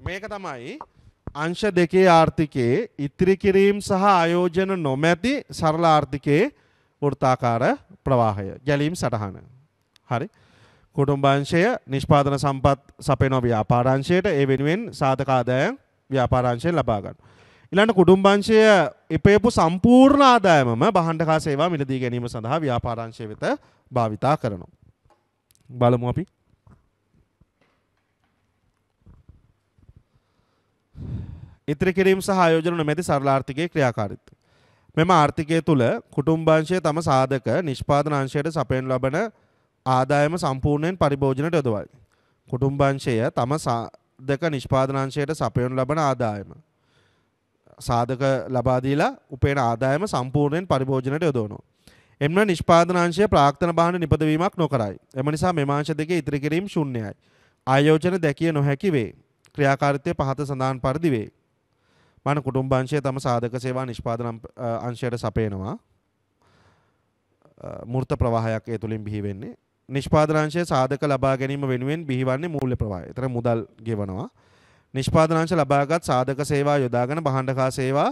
මේක තමයි අංශ දෙකේ ආර්ථිකයේ ඉතිරි කිරීම් සහ ආයෝජන නොමැති සරල ආර්ථිකයේ වෘත්තාකාර ප්‍රවාහය ගැලීම් සටහන. හරි. කුටුම්බංශය නිෂ්පාදන සම්පත් සපයනො ව්‍යාපාරංශයට ඒ වෙනුවෙන් සාධකාදයන් ව්‍යාපාරංශයෙන් ලබා ගන්න. ඊළඟ කුටුම්බංශය ඉපයපු සම්පූර්ණ ආදායමම බහන්ඩකා සේවා මිලදී ගැනීම සඳහා ව්‍යාපාරංශය වෙත භාවිතා කරනවා. බලමු අපි. ඉතිරි කිරීම සහ ආයෝජන නොමැති සරල ආර්ථිකයේ ක්‍රියාකාරීත්වය. මෙම ආර්ථිකය තුළ කුටුම්බංශය තම සාධක නිෂ්පාදන අංශයට සපයන් ලබන ආදායම සම්පූර්ණයෙන් පරිභෝජනයට යොදවයි. කුටුම්බංශය තම දෙක නිෂ්පාදනංශයට සපයනු ලබන ආදායම. සාධක ලබාදීලා උපේන ආදායම සම්පූර්ණයෙන් පරිභෝජනයට යොදවනවා. එම නිෂ්පාදනංශය ප්‍රාක්තන බාන නිපදවීමක් නොකරයි. එම නිසා මෙමාංශ දෙක ඉතිරි කිරීම ශුන්‍යයි. ආයෝජන දැකිය නොහැකි වේ. ක්‍රියාකාරීත්වය පහත සඳහන් පරිදි වේ. මන කුටුම්බංශය තම සාධක සේවා නිෂ්පාදන අංශයට සපයනවා. මෘත ප්‍රවාහයක් ඒ තුළින් බිහි වෙන්නේ නිෂ්පාදනාංශය සාධක ලබා ගැනීම වෙනුවෙන් බිහිවන්නේ මූල්‍ය ප්‍රවාහය. ඒතර මුදල් ගෙවනවා. නිෂ්පාදනාංශ ලබාගත් සාධක සේවා යොදාගෙන භාණ්ඩකා සේවා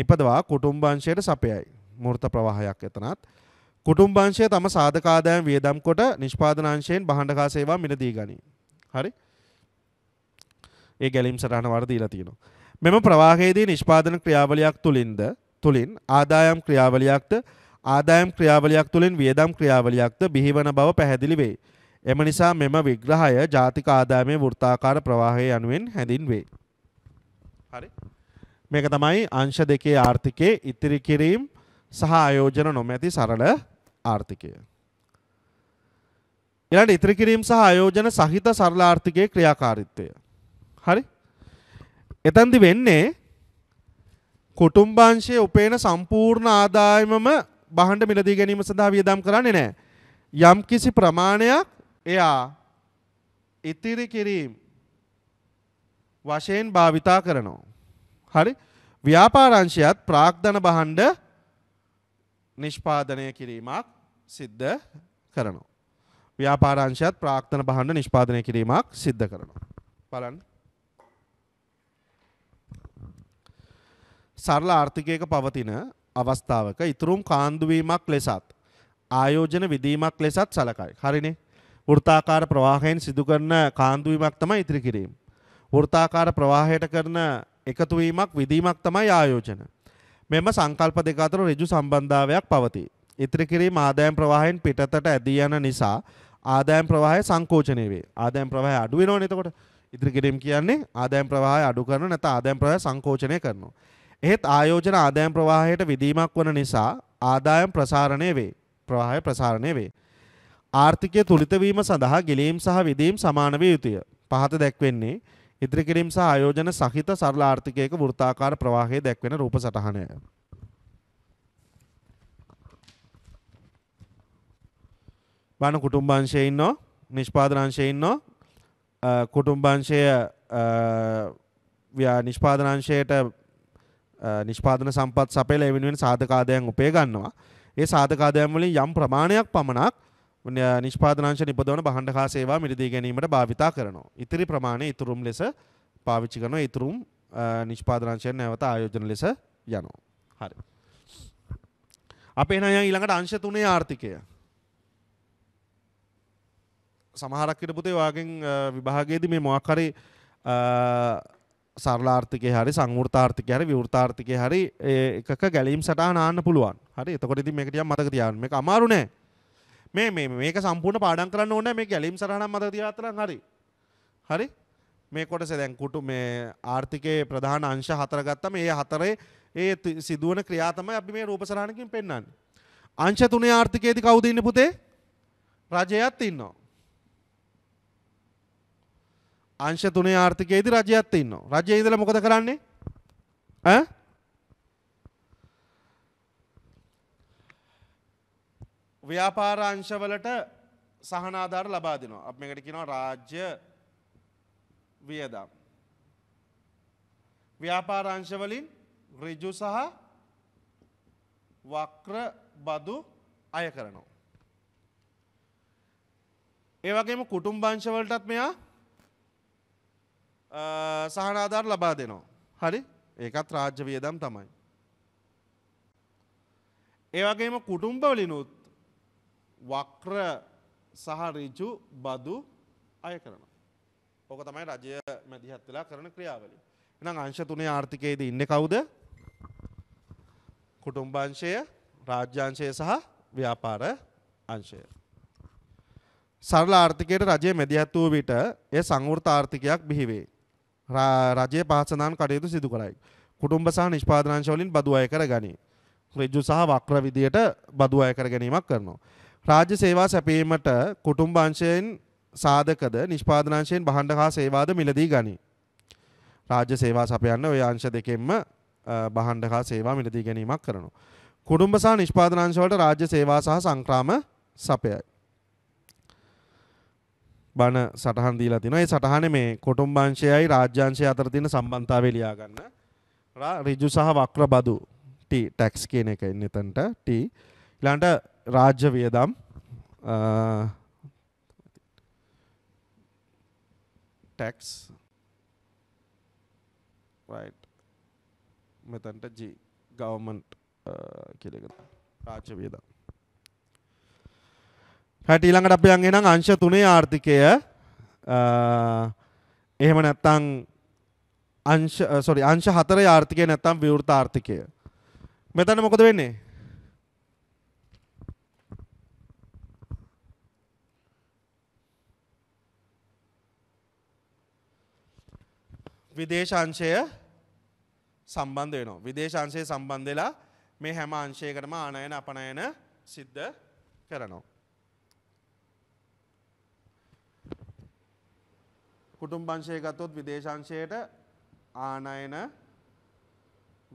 නිපදවා කුටුම්බංශයට සපයයි. මූර්ත ප්‍රවාහයක් එතනත්. කුටුම්බංශය තම සාධක ආදායම් වියදම් කොට නිෂ්පාදනාංශයෙන් භාණ්ඩකා සේවා මිලදී ගනී. හරි? ඒ ගැලීම් සටහන වර දීලා තියෙනවා. මෙම ප්‍රවාහයේදී නිෂ්පාදන ක්‍රියාවලියක් තුලින්ද තුලින් ආදායම් ක්‍රියාවලියක්ද ආදායම් ක්‍රියාවලියක් තුළින් වියදම් ක්‍රියාවලියක්ද බිහිවන බව පැහැදිලි වේ. එම නිසා මෙම විග්‍රහය ජාතික ආදායමේ වෘත්තාකාර ප්‍රවාහය යනුවෙන් හැඳින්වේ. හරි. මේක තමයි අංශ දෙකේ ආර්ථිකයේ ඉතිරි කිරීම සහ ආයෝජන නොමැති සරල ආර්ථිකය. ඊළඟ ඉතිරි කිරීම සහ ආයෝජන සහිත සරල ආර්ථිකයේ ක්‍රියාකාරීත්වය. හරි? එතෙන්දි වෙන්නේ කුටුම්බාංශයේ උපේන සම්පූර්ණ ආදායමම බහන්ඩ මිලදී ගැනීම සඳහා වියදම් කරන්නේ නෑ. යම් කිසි ප්‍රමාණයක් එයා ඉතිරි කිරීම් වශයෙන් භාවිතා කරනවා. හරි ව්‍යාපාරංශයත් ප්‍රාක්ධන බහන්ඩ නිෂ්පාදනය කිරීමක් සිද්ධ කරනවා. ව්‍යාපාරංශයත් ප්‍රාක්ථන බහන්ඩ නිෂ්පාදනය කිරීමක් සිද්ධ කරනවා. බලන්න. සරල ආර්ථිකයක පවතින අවස්ථාවක ඉතුරුම් කාන්දුවීමක් ලෙසත් ආයෝජන විදීමක් ලෙසත් සලකයි. හරිනේ. වෘත්තාකාර ප්‍රවාහයෙන් සිදු කරන කාන්දුවීමක් තමයි ඉතිරි කිරීම. වෘත්තාකාර ප්‍රවාහයට කරන එකතුවීමක් විදීමක් තමයි ආයෝජන. මෙම සංකල්ප දෙක අතර ඍජු සම්බන්ධතාවයක් පවතී. ඉතිරි කිරීම ආදායම් ප්‍රවාහයෙන් පිටතට ඇදී යන නිසා ආදායම් ප්‍රවාහය සංකෝචනය වේ. ආදායම් ප්‍රවාහය අඩු වෙනවනේ එතකොට. ඉදිරි කිරීම කියන්නේ ආදායම් ප්‍රවාහය අඩු කරන නැත්නම් ආදායම් ප්‍රවාහය සංකෝචනය කරනවා. එහෙත් ආයෝජන ආදායම් ප්‍රවාහයට විදීමක් වන නිසා ආදායම් ප්‍රසාරණය වේ. ප්‍රවාහය ප්‍රසාරණය වේ. ආර්ථිකය තුලිත වීම සඳහා ගෙලීම් සහ විදීම් සමාන විය යුතුය. පහත දැක්වෙන්නේ ඉදිරි කිරීම සහ ආයෝජන සහිත සරල ආර්ථිකයක වෘත්තාකාර ප්‍රවාහයේ දැක්වෙන රූප සටහනය. බණ කුටුම්බංශයේ ඉන්නෝ නිෂ්පාදනංශයේ ඉන්නෝ කුටුම්බංශය නිෂ්පාදනංශයට නිෂ්පාදන සම්පත් සපයල එවෙනුවෙන් සාධකාදයන් උපය ගන්නවා. ඒ සාධකාදයන් වලින් යම් ප්‍රමාණයක් පමණක් නිෂ්පාදනංශ නිපදවන බහණ්ඩ හා සේවා මිලදී ගැනීමට භාවිතා කරනවා. ඉතිරි ප්‍රමාණය ඉතුරුම් ලෙස පාවිච්චි කරන ඉතුරුම් නිෂ්පාදනංශයෙන් නැවත ආයෝජන ලෙස යනවා. හරි. අපේ නයන් ඊළඟට අංශ තුනේ ආර්ථිකය. සමහරක් ඉරපුතේ වාගෙන් විභාගයේදී මේ මොකක් හරි සරලාර්ථකය හරි සංවෘතාර්ථකය හරි විවෘතාර්ථකය හරි එකක ගැලීම් සටහන ආන්න පුළුවන්. හරි. එතකොට ඉතින් මේක ටිකක් මතක තියාගන්න. මේක අමාරු නෑ. මේ මේ මේක සම්පූර්ණ පාඩම් කරන්න ඕනේ මේ ගැලීම් සටහනක් මතක තියාගත්තා හරි. හරි. මේ කොටස දැන් කුටු මේ ආර්ථිකයේ ප්‍රධාන අංශ හතර ගත්තම ඒ හතරේ ඒ සිදුවන ක්‍රියා තමයි අපි මේ රූප සටහනකින් පෙන්වන්නේ. අංශ තුනේ ආර්ථිකයේදී කවුද ඉන්නේ පුතේ? රජයත් ඉන්නවා. අංශ තුනේ ආර්ථිකයේදී රජයත් ඉන්නවා. රජයේ ඉඳලා මොකද කරන්නේ? ඈ? ව්‍යාපාර අංශවලට සහනාධාර ලබා දෙනවා. අපි මේකට කියනවා රාජ්‍ය වියදම්. ව්‍යාපාර අංශවලින් ඍජු සහ වක්‍ර බදු අය කරනවා. ඒ වගේම කුටුම්බංශවලටත් මෙයා සහනාධාර ලබා දෙනවා. හරි? ඒකත් රාජ්‍ය වියදම් තමයි. ඒ වගේම කුටුම්බවලිනුත් වක්‍ර සහ ඍජු බදු අය කරනවා. ඕක තමයි රජය මැදිහත් වෙලා කරන ක්‍රියාවලිය. එහෙනම් අංශ තුනේ ආර්ථිකයේදී ඉන්නේ කවුද? කුටුම්බංශය, රාජ්‍යාංශය සහ ව්‍යාපාර අංශය. සරල ආර්ථිකයට රජය මැදිහත් වූ විට එය සංවෘත ආර්ථිකයක් බිහිවේ. රජයේ පහසනාන් කටයුතු සිදු කරයි. කුටුම්බ සහ නිෂ්පාදනාංශවලින් බදු අය කර ගනී. ඍජු සහ වක්‍ර විදියට බදු අය කර ගැනීමක් කරනවා. රාජ්‍ය සේවා සැපීමට කුටුම්බ අංශයෙන් සාධකද නිෂ්පාදනාංශයෙන් බහණ්ඩ හා සේවාද මිලදී ගනී. රාජ්‍ය සේවා සපයන්න ওই අංශ දෙකෙන්ම බහණ්ඩ හා සේවා මිලදී ගැනීමක් කරනවා. කුටුම්බ සහ නිෂ්පාදනාංශ වලට රාජ්‍ය සේවා සහ සංක්‍රාම සපයයි. බණ සටහන් දීලා තිනවා. ඒ සටහනේ මේ කොටුම්බංශයයි රාජ්‍යාංශය අතර තියෙන සම්බන්ධතාවය ලියා ගන්න. ඍජු සහ වක්‍ර බදු T tax කියන එක ඉන්නේ එතනට T ඊළඟට රාජ්‍ය වියදම් tax right මෙතනට G government කියලා එක රාජ්‍ය වියදම් හැට ඊළඟට අපි යන්නේ නම් අංශ 3 ආර්ථිකය එහෙම නැත්නම් අංශ සෝරි අංශ 4 ආර්ථිකය නැත්නම් විවෘත ආර්ථිකය මෙතන මොකද වෙන්නේ විදේශංශය සම්බන්ධ වෙනවා. විදේශංශය සම්බන්ධ වෙලා මේ හැම අංශයකටම ආනයන අපනයන සිද්ධ කරනවා. කුටුම්බංශය ගත්තොත් විදේශංශයට ආනයන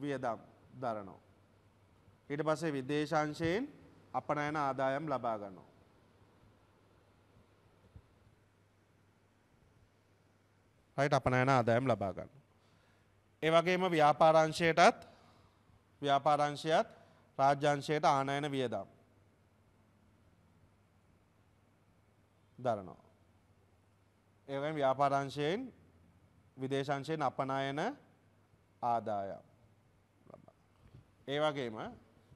වියදම් දරනවා. ඊට පස්සේ විදේශංශයෙන් අපනයන ආදායම් ලබා ගන්නවා. හයිට අපනයන ආදායම් ලබා ගන්න. ඒ වගේම ව්‍යාපාරංශයටත් ව්‍යාපාරංශයත් රාජ්‍යංශයට ආනයන වියදම් දරනවා. ඒවගේම ව්‍යාපාරංශයෙන් විදේශංශයෙන් අපනයන ආදායම්. ඒ වගේම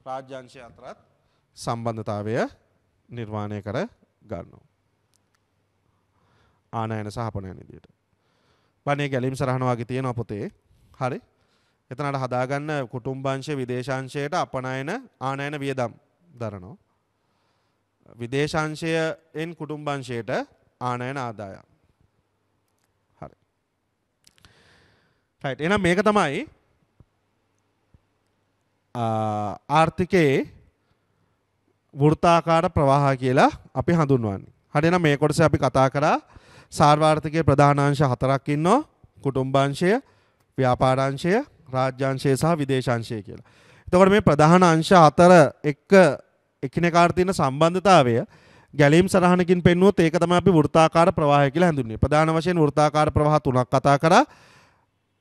රාජ්‍යංශය අතරත් සම්බන්ධතාවය නිර්මාණය කර ගන්නවා. ආනයන සහපනයන විදියට. බණේ ගැලීම් සරහන වගේ තියෙන පොතේ. හරි. එතනට හදාගන්න කුටුම්බංශය විදේශාංශයට අපනයන ආනයන වියදම් දරනවා. විදේශාංශයෙන් කුටුම්බංශයට ආනයන ආදායම්. හයිට් එහෙනම් මේක තමයි ආර්ථිකයේ වෘත්තාකාර ප්‍රවාහ කියලා අපි හඳුන්වන්නේ. හරි එහෙනම් මේ කොටසේ අපි කතා කරා සාර්වාර්ථිකයේ ප්‍රධානාංශ හතරක් ඉන්නවා. කුටුම්බාංශය, ව්‍යාපාරාංශය, රාජ්‍යාංශය සහ විදේශාංශය කියලා. එතකොට මේ ප්‍රධාන අංශ හතර එක්ක එකිනෙකාට තියෙන සම්බන්ධතාවය ගැලීම් සරහනකින් පෙන්වුවොත් ඒක තමයි අපි වෘත්තාකාර ප්‍රවාහය කියලා හඳුන්වන්නේ. ප්‍රධාන වශයෙන් වෘත්තාකාර ප්‍රවාහ තුනක් කතා කරා.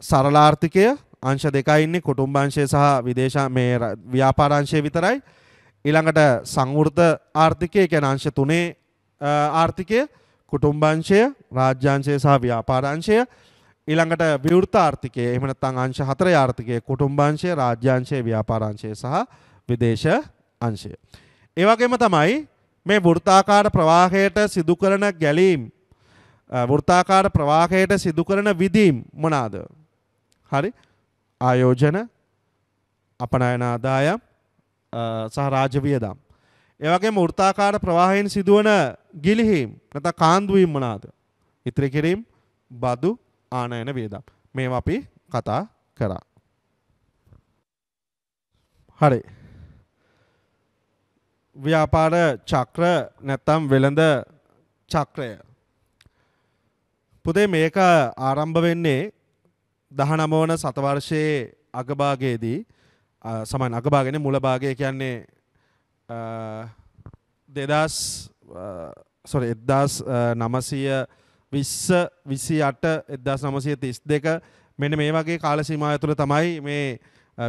සරලාර්ථිකය අංශ දෙකයි ඉන්නේ කුටුම්බංශය සහ විදේශ මේ ව්‍යාපාරංශය විතරයි. ඊළඟට සංවෘත ආර්ථිකය කියන්නේ අංශ තුනේ ආර්ථිකය කුටුම්බංශය රාජ්‍යාංශය සහ ව්‍යාපාරංශය ඊළඟට විවෘත ආර්ථිකය එහෙම නැත්නම් අංශ හතරේ ආර්ථිකය කුටුම්බංශය රාජ්‍යාංශය ව්‍යාපාරංශය සහ විදේශ අංශය. ඒ වගේම තමයි මේ වෘත්තාකාර ප්‍රවාහයට සිදු කරන ගැලීම් වෘත්තාකාර ප්‍රවාහයට සිදු කරන විදීම් මොනවාද? හරි ආයෝජන අපනයන ආදායම් සහ රාජ්‍ය වියදම්. ඒ වගේම වෘත්තාකාර ප්‍රවාහයෙන් සිදුවන ගිලිහීම් නැත්නම් කාන්දු වීම මොනවාද? ඉතිරි කිරීම, බදු, ආනයන වියදම්. මේවා අපි කතා කරා. හරි. ව්‍යාපාර චක්‍ර නැත්නම් වෙළඳ චක්‍රය. පුතේ මේක ආරම්භ වෙන්නේ දහනමෝන සතවර්ෂයේ අගභාගයේදී සමන් අගභාගෙන මුලභාගය කියන්නේ දෙදස් සොර එද්දස් නමසය විස්ස විසි අට එදස් නමසය තිස් දෙක මෙන මේ වගේ කාලසිමා ඇතුළ තමයි මේ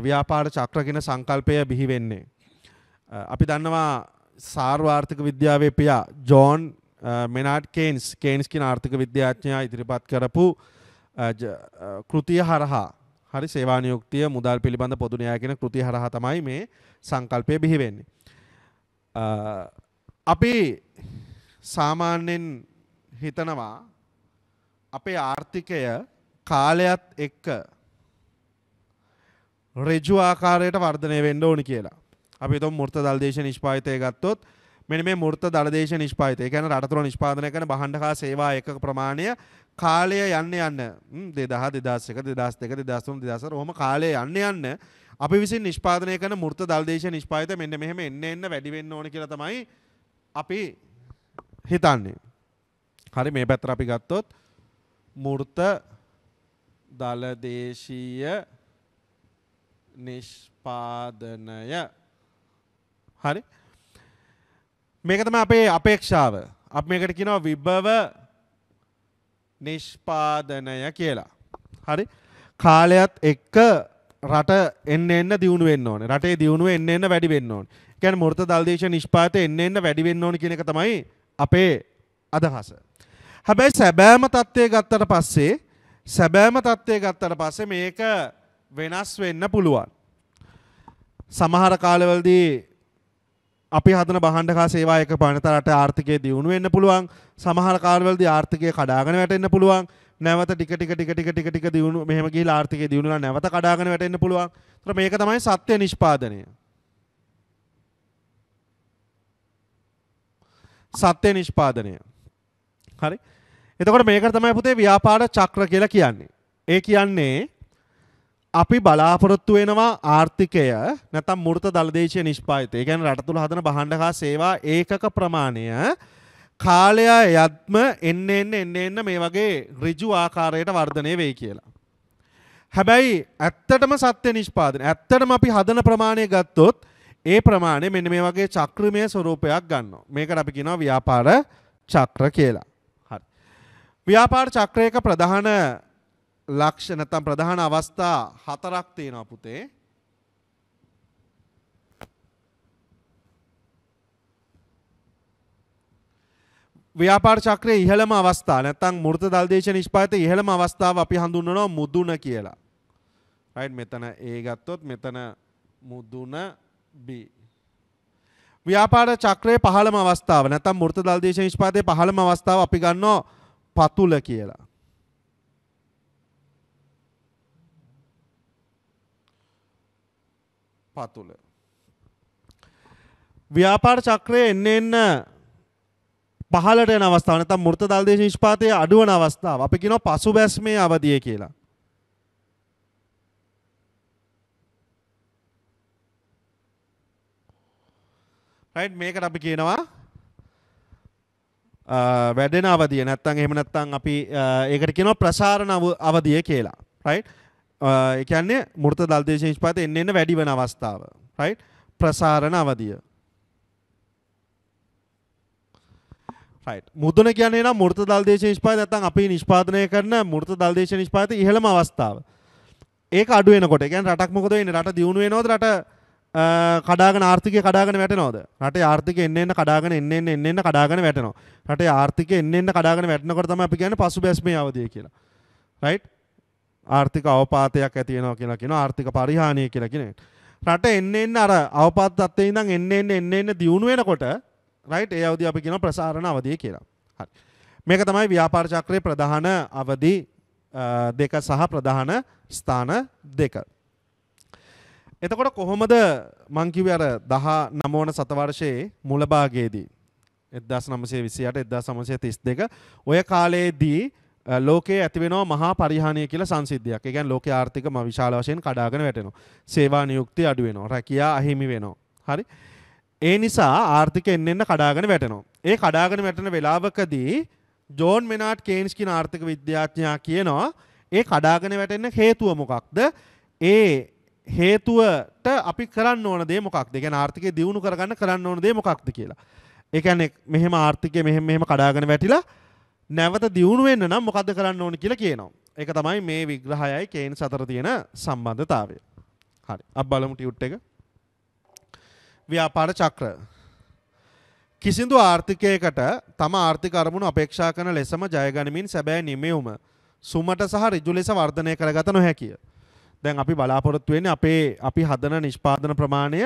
ව්‍යාපාර චක්‍රගෙන සංකල්පය බිහි වෙන්නේ. අපි දන්නවා සාර්වාර්ථික විද්‍යාවේ පියා ජෝන් මෙනාට් කේන්ස් කේන්ස්කින් ආර්ථික විද්‍යාඥයා ඉදිරිපත් කරපු කෘතිය හරහා හරි සේවානියුක්තිය මුදල් පිළිබඳ පොදුනයා කියෙන කෘති හරහා තමයි මේ සංකල්පය බිහිවෙන්නේ. අපි සාමාන්‍යෙන් හිතනවා අපේ ආර්ථිකය කාලයත් එක්ක රෙජු ආකාරයට වර්ධනය වෙන්ඩ ඕනි කියලා අපි තුම් මුෘත දල්දේශ නිෂ්පාතය ගත්තොත් මෙනි මේ මුෘත දළදේශ නිෂ්පාතය ගැන රටතුර නිෂ්පාදනය කන බහන්ඩකා සේවා එක ප්‍රමාණය කාලය යන්න යන්න දෙදහ දෙදස්සක දෙදස් දෙක දෙදස්තුම් දෙදසර හොම කාලය යන්න යන්න අපි විසින් නිෂ්පාදනය කන මුෘත දල්දේශ නිෂ්පාත මෙන්න මෙහෙම එන්න එන්න වැඩිවෙන්න ඕන කියලතමයි අපි හිතන්නේ. හරි මේ පැත්තර අපි ගත්තොත් මුෘත දලදේශීය නිෂ්පාදනය හරි මේකතම අපේ අපේක්ෂාව අප මේකට කිනව විභව නිෂ්පාදනය කියලා. හරි කාලයත් එක්ක රට එන්න එන්න දියුණු වෙන්න ඕනේ. රටේ දියුණුව එන්න එන්න වැඩි වෙන්න ඕනේ. ඒ කියන්නේ මෘත දල්දේශ නිෂ්පාදනය එන්න එන්න වැඩි වෙන්න ඕනේ කියන එක තමයි අපේ අදහස. හැබැයි සැබෑම தත්ත්වය ගත්තට පස්සේ සැබෑම தත්ත්වය ගත්තට පස්සේ මේක වෙනස් වෙන්න පුළුවන්. සමහර කාලවලදී අපි හදන බහන්ඩකා සේවා එක පනතරට ආර්ථිකය දියුණු වෙන්න පුළුවන් සමහර කාලවලද ආර්ථිකය කඩාගෙන වැටෙන්න්න පුළුවන් නැවත ටික ටික ටික ටික ටික ටික දියුණු මෙහමගේ ආර්ථික දියුණුලා නැවත කඩාගෙන වැටෙන්න්න පුළුවන් ත්‍ර මේක තමයි සත්‍යය නිෂ්පාදනය සත්‍යය නිෂ්පාදනය හරි එතකොට මේක තමයි පුතේ ව්‍යාපාර චක්‍ර කියලා කියන්නේ ඒ කියන්නේ අපි බලාපොරොත්තු වෙනවා ආර්ථිකය නැතම් මුෘත දල්දේශය නිෂ්පාතය ගැන රටතුළ හදන බහණ්ඩකා සේවා ඒකක ප්‍රමාණය කාලයා යත්ම එන්න එන්න එන්න එන්න මේ වගේ රිජු ආකාරයට වර්ධනය වෙයි කියලා. හැබැයි ඇත්තටම සත්‍ය නිෂ්පාදන ඇත්තටම අපි හදන ප්‍රමාණය ගත්තොත් ඒ ප්‍රමාණය මෙන්න මේ වගේ චක්‍රමය ස්වරූපයක් ගන්න මේකට අපි කිනවා ව්‍යාපාර චක්‍ර කියලා. හරි. ව්‍යාපාර චක්‍රයක ප්‍රධාන ලක්ෂ නැත්නම් ප්‍රධාන අවස්ථා හතරක් තියෙනවා පුතේ. ව්‍යාපාර චක්‍රයේ ඉහළම අවස්ථාව නැත්නම් මෘත දල්දේශ නිෂ්පාදිතයේ ඉහළම අවස්ථාව අපි හඳුන්වනවා මුදුන කියලා. රයිට් මෙතන A ගත්තොත් මෙතන මුදුන B. ව්‍යාපාර චක්‍රයේ පහළම අවස්ථාව නැත්නම් මෘත දල්දේශ නිෂ්පාදිතයේ පහළම අවස්ථාව අපි ගන්නවා පතුල කියලා. පතුල. ව්‍යාපාර චක්‍රය එන්න එන්න පහලට එන අවස්ථාව නැත්නම් මෘත දල්දේශ නිෂ්පාතයේ අඩුවන අවස්ථාව අපි කියනවා පසුබැස්මේ අවධිය කියලා. රයිට් මේකට අපි කියනවා වැඩෙන අවධිය නැත්නම් එහෙම නැත්නම් අපි ඒකට කියනවා ප්‍රසාරණ අවධිය කියලා. රයිට් එකන්නේ මුෘත දල්දේශේෂපාත එන්න එන්න වැඩි වන අවස්ථාව රයි් ප්‍රසාරණ අවදිය මුදන කියන මුෘත දල්දේශ නිෂ්පාත ඇතන් අපි නිෂ්පාදනය කරන මුෘත දල්දේශ නිෂ්පාත ඉහළම අවස්ථාව ඒ අඩුවනකොට ගැන් රටක් මොකද එන්න රට දියුණුවේ නොද රට කඩාග ආර්ථික කඩාගන වැටනෝද රට ආර්ථික එන්න එන්න කඩාගන එන්න එන්න කඩාගන වැටනවා රට ආර්ථික එන්න කඩාගන වැටනකොටම අපි ගැන පසු බැස්ම අවදය කියලා රයිට් ආර්ථික අවපාතයක් ඇතිවෙනවා කියලා කියන ආර්ථික පරිහානිය කියලා කියන. රට එන්න එන්න අර අවපාත තත්ත්වේ ඉඳන් එන්න එන්න එන්න එන්න දියුණු වෙනකොට රයිට් ඒ අවධිය අපි කියන ප්‍රසාරණ අවධිය කියලා. හරි. මේක තමයි ව්‍යාපාර චක්‍රයේ ප්‍රධාන අවධි දෙක සහ ප්‍රධාන ස්ථාන දෙක. එතකොට කොහොමද මං කිව්වේ අර 19 වන සතවර්ෂයේ මුල භාගයේදී 1928 1932 ඔය කාලයේදී ලෝකයේ ඇතිවෙනවා මහා පරිහානිය කියලා සංසිද්ධියක්. ඒ කියන්නේ ලෝකයේ ආර්ථික ම විශාල වශයෙන් කඩාගෙන වැටෙනවා. සේවා නියුක්ති අඩු වෙනවා. රැකියා අහිමි වෙනවා. හරි. ඒ නිසා ආර්ථිකය එන්න එන්න කඩාගෙන වැටෙනවා. ඒ කඩාගෙන වැටෙන වෙලාවකදී ජෝන් මෙනාට් කේන්ස් කියන ආර්ථික විද්‍යාඥයා කියනවා ඒ කඩාගෙන වැටෙන්න හේතුව මොකක්ද? ඒ හේතුවට අපි කරන්න ඕන දේ මොකක්ද? ඒ කියන්නේ ආර්ථිකය දියුණු කරගන්න කරන්න ඕන දේ මොකක්ද කියලා. ඒ කියන්නේ මෙහෙම ආර්ථිකය මෙහෙම මෙහෙම කඩාගෙන වැටිලා නැවත දියුණු වෙන්න නම් මොකද්ද කරන්න ඕන කියලා කියනවා. ඒක තමයි මේ විග්‍රහයයි කේන්ස් අතර තියෙන සම්බන්ධතාවය. හරි. අපි බලමු ටියුට් එක. ව්‍යාපාර චක්‍ර. කිසිදු ආර්ථිකයකට තම ආර්ථික අරමුණු අපේක්ෂා කරන ලෙසම ජයගනිමින් සැබෑ නිමෙවුම සුමට සහ ඍජු ලෙස වර්ධනය කරගත නොහැකිය. දැන් අපි බලාපොරොත්තු වෙන්නේ අපේ අපි හදන නිෂ්පාදන ප්‍රමාණය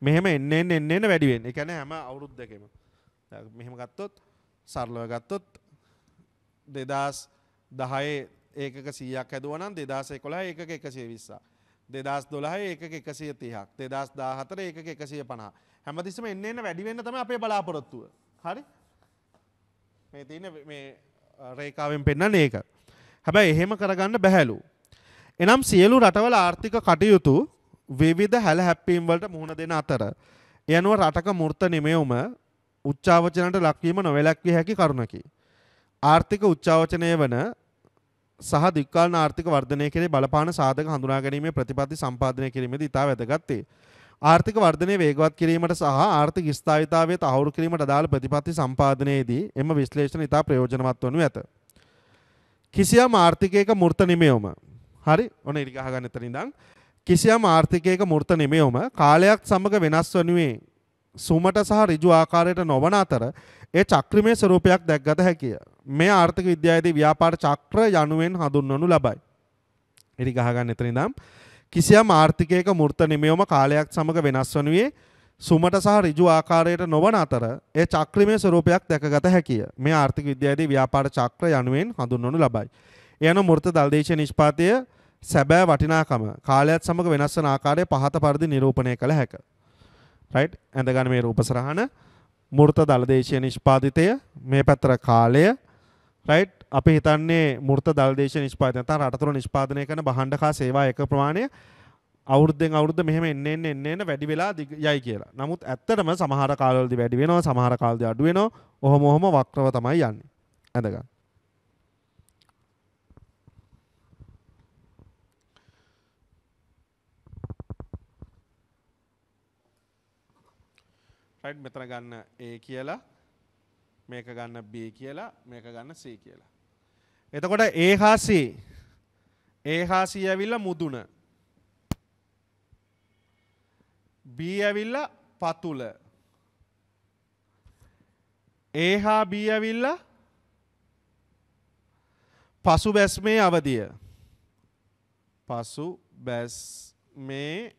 මෙහෙම එන්න එන්න එන්න වැඩි වෙන්න. ඒ කියන්නේ හැම අවුරුද්දකම. මෙහෙම ගත්තොත් සරලව ගත්තොත් දෙදස් දහයේ ඒකක සීයක් හැදුවනන් දෙදස කොළ ඒක එකසේ විස්සා. දෙදස් දොළහ ඒක එකසිය තිහක් දෙදස් දාහතර ඒක එකසිය පනා හැමතිස්සම එන්නන්න වැඩිවෙන්න තම අපේ බලාපොරොත්තුව හරි මේ තින රේකාවෙන් පෙන්න්න ඒක. හැබැයි එහෙම කරගන්න බැහැලු. එනම් සියලු රටවල ආර්ථික කටයුතු විවිධ හැල හැප්පීම්වලට මුහුණ දෙන අතර. යනුව රටක මුෘත නිමයවම උච්චාවචනට ලක්වීම නොවැලැක්විය හැකි කරුණකි. ආර්ථික උච්චාවචනය වන සහ දික්කාලන ආර්ථික වර්ධනය කෙරේ බලපාන සාධක හඳුනා ගැනීමේ ප්‍රතිපත්ති සම්පාදනය කිරීමේදී ඉතා වැදගත්තේ. ආර්ථික වර්ධනය වේගවත් කිරීමට සහ ආර්ථික ස්ථායිතාවය තහවුරු කිරීමට අදාළ ප්‍රතිපත්ති සම්පාදනයේදී එම විශ්ලේෂණ ඉතා ප්‍රයෝජනවත් වනු ඇත. කිසියම් ආර්ථිකයක මෘත නිමයොම හරි ඔන ඉරිගහ ගන්න එතන ඉඳන් කිසියම් ආර්ථිකයක මෘත නිමයොම කාලයක් සමග වෙනස් වනුවේ සුමට සහ ඍජු ආකාරයට නොවන අතර ඒ චක්‍රමය ස්වරූපයක් දැක්ගත හැකිය. මේ ආර්ථික විද්‍යාවේදී ව්‍යාපාර චක්‍ර යනුවෙන් හඳුන්වනු ලබයි. ඉරි ගහගන්න එතන ඉඳන් කිසියම් ආර්ථිකයක මූර්ත නිමයොම කාලයක් සමග වෙනස් වනුයේ සුමට සහ ඍජු ආකාරයට නොවන අතර ඒ චක්‍රමය ස්වරූපයක් දැකගත හැකිය. මේ ආර්ථික විද්‍යාවේදී ව්‍යාපාර චක්‍ර යනුවෙන් හඳුන්වනු ලබයි. එයන මූර්ත දල්දේශ නිෂ්පාතය සැබෑ වටිනාකම කාලයත් සමග වෙනස් වන ආකාරය පහත පරිදි නිරූපණය කළ හැක. රයිට් ඇඳගන්න මේ රූපසරහන මූර්ත දල්දේශීය නිෂ්පාදිතය මේ පැත්තර කාලය රයිට් අපි හිතන්නේ මුෘත දල්දේශ නිෂ්පාතන තා රටතුර නිෂ්පාදනය කන බහන්ඩකා සේවා එක ප්‍රමාණය අවුද්ධෙන් අවුද්ධ මෙහම එන්නෙන් එන්නන වැඩි වෙලා යයි කියලා නමුත් ඇත්තටම සමහර කාලදි වැඩි වෙනවා සමහර කාල්ද අඩුවෙන ඔහොම ොහොම වක්්‍රව තමයි යන්න ඇඳක මෙතර ගන්න ඒ කියලා මේක ගන්න B කියලා මේක ගන්න C කියලා. එතකොට A හා C A හා C ඇවිල්ලා මුදුන. B ඇවිල්ලා පතුල. A හා B ඇවිල්ලා පසු බැස්මේ අවධිය. පසු බැස්මේ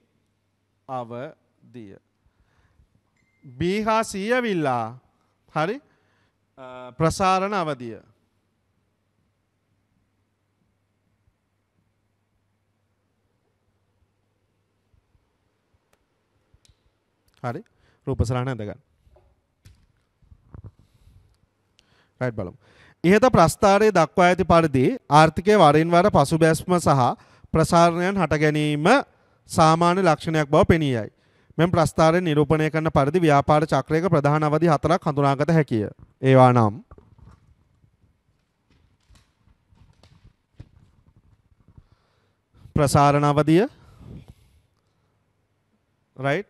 අවධිය. B හා C ඇවිල්ලා හරි ප්‍රසාරණ අවධිය. හරි රූපසරාණ ඇඳගන්න. රයිට් බලමු. ඉහත ප්‍රස්ථාරයේ දක්වා ඇති පරිදි ආර්ථිකයේ වරින් වර පසුබැස්ම සහ ප්‍රසාරණයන් හට ගැනීම සාමාන්‍ය ලක්ෂණයක් බව පෙනී යයි. මෙම ප්‍රස්ථාරය නිරූපණය කරන පරිදි ව්‍යාපාර චක්‍රයක ප්‍රධාන අවධි හතරක් හඳුනාගත හැකිය. ඒවා නම් ප්‍රසාරණ අවධිය right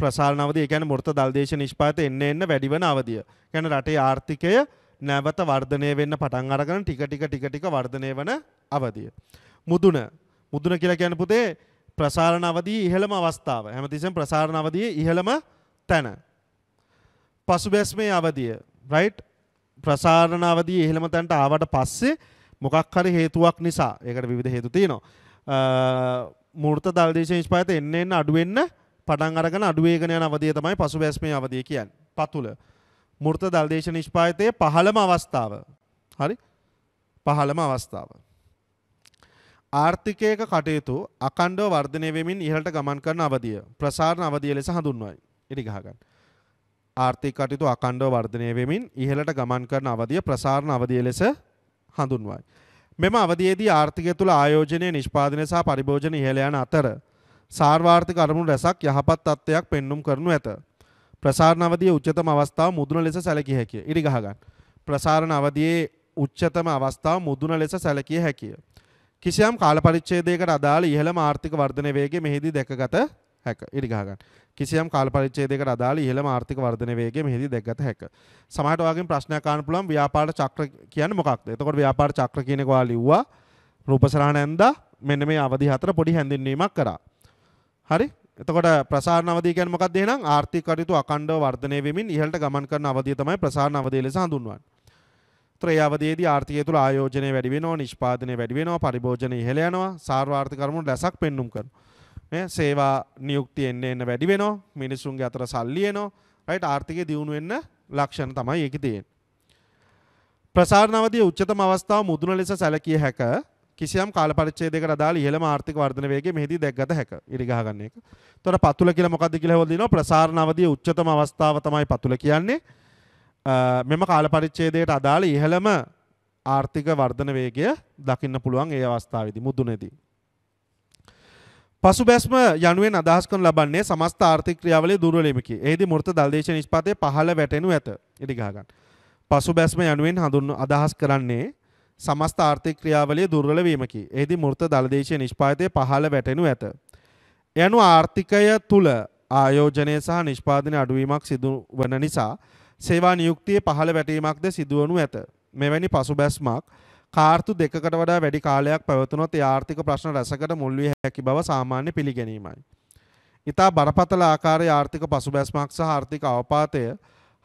ප්‍රසාරණ අවධිය කියන්නේ මෘත දල්දේශ නිෂ්පාදිත එන්න එන්න වැඩි වෙන අවධිය. කියන්නේ රටේ ආර්ථිකය නැවත වර්ධනය වෙන්න පටන් අරගෙන ටික ටික ටික ටික වර්ධනය වෙන අවධිය. මුදුන මුදුන කියලා කියන්නේ පුතේ ප්‍රසාරණ අවදී ඉහළම අවස්ථාව හැමතිස්සෙම ප්‍රසාරණ අවදී ඉහළම තැන පසුබැස්මේ අවදිය රයිට් ප්‍රසාරණ අවදී ඉහළම තැන්ට ආවට පස්සේ මොකක් හරි හේතුවක් නිසා ඒකට විවිධ හේතු තියෙනවා මූර්ත දල්දේශ නිෂ්පාදිත එන්න එන්න අඩුවෙන්න පටන් අරගෙන අඩුවේගෙන යන අවදිය තමයි පසුබැස්මේ අවදිය කියන්නේ පතුල මූර්ත දල්දේශ නිෂ්පාදිතයේ පහළම අවස්ථාව හරි පහළම අවස්ථාව ආර්ථිකයක කටයුතු අකණ්ඩව වර්ධනය වෙමින් ඉහළට ගමන් කරන අවධිය ප්‍රසාරණ අවධිය ලෙස හඳුන්වයි. ඉටි ගහගන්න. ආර්ථික කටයුතු අකණ්ඩව වර්ධනය වෙමින් ඉහළට ගමන් කරන අවධිය ප්‍රසාරණ අවධිය ලෙස හඳුන්වයි. මෙම අවධියේදී ආර්ථිකය තුළ ආයෝජනය නිෂ්පාදනය සහ පරිභෝජන ඉහළ යන අතර සාර්වාර්ථික අරමුණු රැසක් යහපත් තත්ත්වයක් පෙන්눔 කරනු ඇත. ප්‍රසාරණ අවධියේ උච්චතම අවස්ථාව මුදුන ලෙස සැලකිය හැකිය. ඉරි ගහ ගන්න. ප්‍රසාරණ අවධියේ උච්චතම අවස්ථාව මුදුන ලෙස සැලකිය හැකිය. කිසියම් කාල පරිච්ඡේදයකට අදාළ ඉහළම ආර්ථික වර්ධන වේගය මෙහිදී දැකගත හැක. ඉරි ගහ ගන්න. කිසියම් කාල පරිච්ඡේදයකට අදාළ ඉහළම ආර්ථික වර්ධන වේගය මෙහිදී දැකගත හැක. සමහරට වගේ ප්‍රශ්නයක් අහන්න පුළුවන් ව්‍යාපාර චක්‍ර කියන්නේ මොකක්ද? එතකොට ව්‍යාපාර චක්‍ර කියන එක ඔයාලා ලිව්වා. රූපසරණ ඇඳා මෙන්න මේ අවධි හතර පොඩි හැඳින්වීමක් කරා. හරි? එතකොට ප්‍රසාරණ අවධිය කියන්නේ මොකක්ද එහෙනම්? ආර්ථික කටයුතු අඛණ්ඩව වර්ධනය වෙමින් ඉහළට ගමන් කරන අවධිය තමයි ප්‍රසාරණ අවධිය ලෙස හඳුන්වන්නේ. ඒ අවධියේදී ආර්ථිකය තුළ ආයෝජනය වැඩි වෙනවා, නිෂ්පාදනය වැඩි වෙනවා, පරිභෝජනය ඉහළ යනවා, සාර්වාර්ථ කර්මවල රැසක් පෙන්눔 කරනවා. මේ සේවා නියුක්ති එන්න එන්න වැඩි වෙනවා, මිනිසුන්ගේ අතර සල්ලි එනවා. රයිට් ආර්ථිකය දියුණු වෙන්න ලක්ෂණ තමයි ඒකේ තියෙන්නේ. ප්‍රසාරණ අවධියේ උච්චතම අවස්ථාව මුදුන ලෙස සැලකිය හැකිය. කිසියම් කාල පරිච්ඡේදයකට අදාළ ඉහළම ආර්ථික වර්ධන වේගය මෙහිදී දැක්ගත හැක. ඉරි ගහ ගන්න එක. එතකොට පතුල කියලා මොකද්ද කියලා හොල්දිනවා ප්‍රසාරණ අවධියේ උච්චතම අවස්ථාව තමයි පතුල කියන්නේ. මෙම කාල පරිච්ඡේදයට අදාළ ඉහළම ආර්ථික වර්ධන වේගය දකින්න පුළුවන් ඒ අවස්ථාවේදී මුදුනේදී. පසුබැස්ම යනුවෙන් අදහස් කරන ලබන්නේ සමස්ත ආර්ථික ක්‍රියාවලියේ දුර්වලීමකි. එෙහිදී මෘත දල්දේශ නිෂ්පාදයේ පහළ වැටෙනු ඇත. ඉදි ගහ ගන්න. පසුබැස්ම යනුවෙන් හඳුන් අදහස් කරන්නේ සමස්ත ආර්ථික ක්‍රියාවලියේ දුර්වල වීමකි. එෙහිදී මෘත දල්දේශ නිෂ්පාදයේ පහළ වැටෙනු ඇත. යනු ආර්ථිකය තුල ආයෝජනය සහ නිෂ්පාදනය අඩුවීමක් සිදු වන නිසා සේවා නියුක්තියේ පහළ වැටීමක්ද සිදුවනු ඇත. මෙවැනි පසුබැස්මක් කාර්තු දෙකකට වඩා වැඩි කාලයක් පැවතුනොත් ඒ ආර්ථික ප්‍රශ්න රැසකට මුල් විය හැකි බව සාමාන්‍ය පිළිගැනීමයි. ඊතා බරපතල ආකාරයේ ආර්ථික පසුබැස්මක් සහ ආර්ථික අවපාතය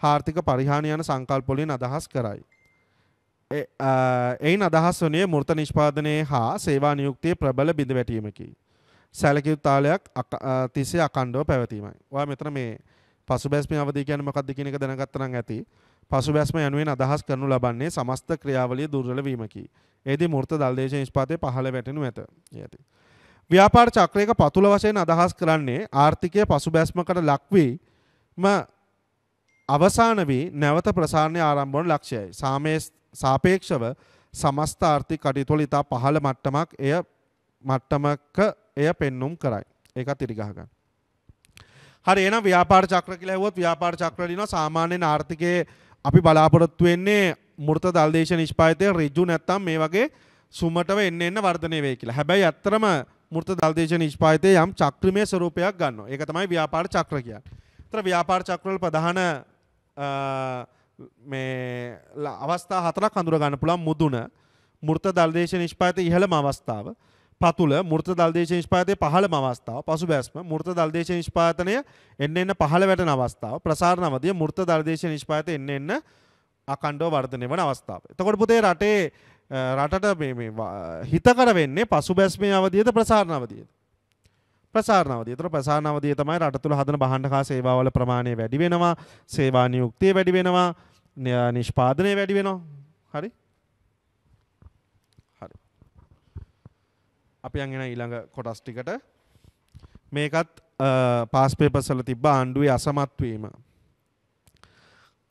ආර්ථික පරිහානිය යන සංකල්ප වලින් අදහස් කරයි. එයින් අදහස් වන්නේ මූර්ත නිෂ්පාදනයේ හා සේවා නියුක්තියේ ප්‍රබල බිඳ වැටීමකි. සැලකිය යුතු තාලයක් තිස්සේ අඛණ්ඩව පැවතීමයි. ඔයා මෙතන මේ පසුබැස්ම අවදි කියන්නේ මොකක්ද කියන එක දැනගත්තනම් ඇති. පසුබැස්ම යනුවෙන් අදහස් කරනු ලබන්නේ සමස්ත ක්‍රියාවලිය දුර්වල වීමකි. එෙහිදී මූර්ත දල්දේශ නිෂ්පාතය පහළ වැටෙනු ඇත. යති. ව්‍යාපාර චක්‍රයක පතුල වශයෙන් අදහස් කරන්නේ ආර්ථිකය පසුබැස්මකට ලක්වීම අවසාන වී නැවත ප්‍රසාරණය ආරම්භ වන ලක්ෂ්‍යයයි. සාමේ සාපේක්ෂව සමස්ත ආර්ථික කටයුතු වල ඉතා පහළ මට්ටමක් එය මට්ටමක එය පෙන්눔 කරයි. ඒකත් ඉරිගහ ගන්න. හරි එන ව්‍යාපාර චක්‍ර කියලා ඇහුවොත් ව්‍යාපාර චක්‍ර දිනවා සාමාන්‍යයෙන් ආර්ථිකයේ අපි බලාපොරොත්තු වෙන්නේ මෘත දල්දේශ නිෂ්පාදිතය ඍජු නැත්තම් මේ වගේ සුමටව එන්න එන්න වර්ධනය වෙයි කියලා. හැබැයි ඇත්තටම මෘත දල්දේශ නිෂ්පාදිතය යම් චක්‍රමය ස්වරූපයක් ගන්නවා. ඒක තමයි ව්‍යාපාර චක්‍ර කියන්නේ. ඒතර ව්‍යාපාර චක්‍රවල ප්‍රධාන මේ අවස්ථා හතරක් හඳුර ගන්න පුළුවන් මුදුන මෘත දල්දේශ නිෂ්පාදිත ඉහළම අවස්ථාව පතුල මුෘත දල්දේශ නිෂ්පාතය පහළ මවස්ථාව පසු බැස්ම මුෘත දල්දේශ නිෂ්පාතනය එන්න එන්න පහළ වැට අවස්ථාව ප්‍රසාරණවදිය මුෘත දර්දේශ නිෂ්පාත එන්න එන්න අකණ්ඩෝ වර්ධනය වන අවස්ථාව. තකොට පුතේ රටේ රටට හිතකර වෙන්නේ පසු බැස්මේ අවදියද ප්‍රසාරණවදියද. ප්‍රසාරණවදිය තර ප්‍රසාරණවදිය තමයි රට තුළ හදන බහන්ඩකා සේවාවල ප්‍රමාණය වැඩි වෙනවා සේවා නියුක්තිය වැඩි වෙනවා නිෂ්පාදනය වැඩි වෙනවා හරි අපි අන්ගෙන ඊළඟ කොටස්ටිකට මේකත් පාස්පේපසල තිබ ආණ්ඩුවේ අසමත්වීම.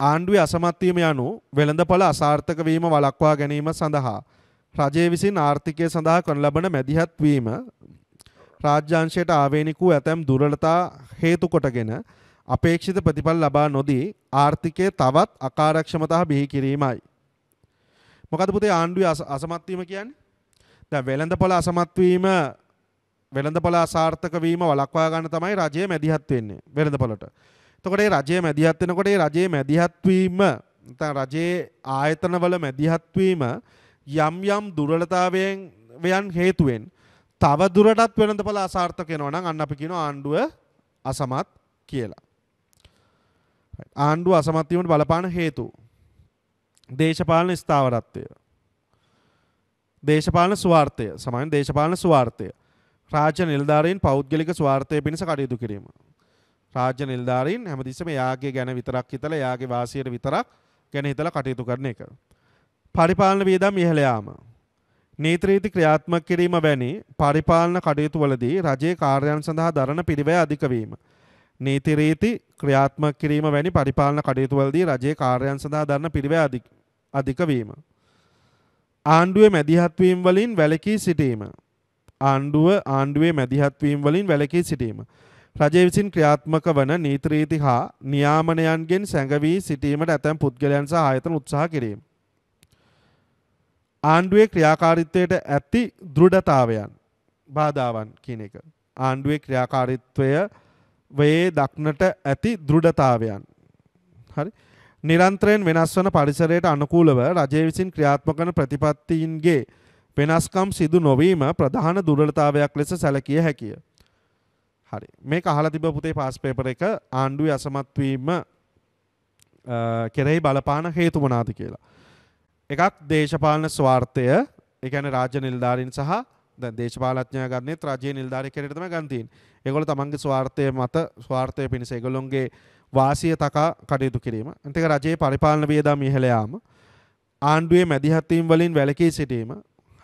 ආණ්ඩුවේ අසමත්වීම යනු වෙළඳපොළ අසාර්ථක වීම වළක්වා ගැනීම සඳහා රජය විසින් ආර්ථිකය සඳහා කරන ලබන මැදිහත් වීම රාජ්‍යාංශයට ආවේනික වූ ඇතැම් දුර්වලතා හේතු කොටගෙන අපේක්ෂිත ප්‍රතිඵල ලබා නොදී ආර්ථිකය තවත් අකාරක්ෂමතා බිහි කිරීමයි. මොකද පුතේ ආණ්ඩුවේ අසමත් වීම කියන්නේ? දැන් වෙළඳපොළ අසමත් වීම වෙළඳපොළ අසාර්ථක වීම වළක්වා ගන්න තමයි රජය මැදිහත් වෙන්නේ වෙළඳපොළට. එතකොට මේ රජය මැදිහත් වෙනකොට මේ රජයේ මැදිහත් වීම නැත්නම් රජයේ ආයතනවල මැදිහත් වීම යම් යම් දුර්වලතාවයෙන් වයන් හේතුවෙන් තව දුරටත් වෙළඳපොළ අසාර්ථක වෙනවා නම් අන්න අපි කියනවා ආණ්ඩුව අසමත් කියලා. ආණ්ඩුව අසමත් වීමට බලපාන හේතු දේශපාලන ස්ථාවරත්වය දේශපාලන ස්වාර්ථය සමහන් දේශපාලන ස්වාර්ථය රාජ්‍ය නිලධාරීන් පෞද්ගලික ස්වාර්ථය පිණිස කටයුතු කිරීම රාජ්‍ය නිලධාරීන් හැමතිස්සම යාගේ ගැන විතරක් හිතලා යාගේ වාසියට විතරක් ගැන හිතලා කටයුතු කරන එක පරිපාලන වියදම් ඉහළ යාම නීති රීති ක්‍රියාත්මක කිරීම වැනි පරිපාලන කටයුතු වලදී රජයේ කාර්යයන් සඳහා දරන පිරිවැය අධික වීම නීති රීති ක්‍රියාත්මක කිරීම වැනි පරිපාලන කටයුතු වලදී රජයේ කාර්යයන් සඳහා දරන පිරිවැය අධික වීම ආණ්ඩුවේ මැදිහත්වීම් වලින් වැළකී සිටීම. ආණ්ඩුව ආණ්ඩුවේ මැදිහත්වීම් වලින් වැළකී සිටීම. රජය විසින් ක්‍රියාත්මක වන නීති රීති හා නියාමනයන්ගෙන් සැඟවී සිටීමට ඇතැම් පුද්ගලයන් සහ ආයතන උත්සාහ කිරීම. ආණ්ඩුවේ ක්‍රියාකාරීත්වයට ඇති දෘඩතාවයන් බාධාවන් කියන එක. ආණ්ඩුවේ ක්‍රියාකාරීත්වය වයේ දක්නට ඇති දෘඩතාවයන්. හරි. නිරන්තරයෙන් වෙනස් වන පරිසරයට අනුකූලව රජය විසින් ක්‍රියාත්මක කරන ප්‍රතිපත්තීන්ගේ වෙනස්කම් සිදු නොවීම ප්‍රධාන දුර්වලතාවයක් ලෙස සැලකිය හැකිය. හරි. මේක අහලා තිබ්බ පුතේ පාස් පේපර් එක ආණ්ඩුවේ අසමත් වීම කෙරෙහි බලපාන හේතු මොනවාද කියලා. එකක් දේශපාලන ස්වార్థය, ඒ කියන්නේ රාජ්‍ය නිලධාරීන් සහ දැන් දේශපාලඥයා ගන්නෙත් රජයේ නිලධාරී කෙරෙහි තමයි ගන්න තියෙන්නේ. ඒගොල්ලෝ තමන්ගේ ස්වార్థය මත ස්වార్థය පිණිස ඒගොල්ලොන්ගේ වාසිය තකා කටයුතු කිරීම. අන්තික රජයේ පරිපාලන වියදම් ඉහළ යාම ආණ්ඩුවේ මැදිහත්වීම් වලින් වැළකී සිටීම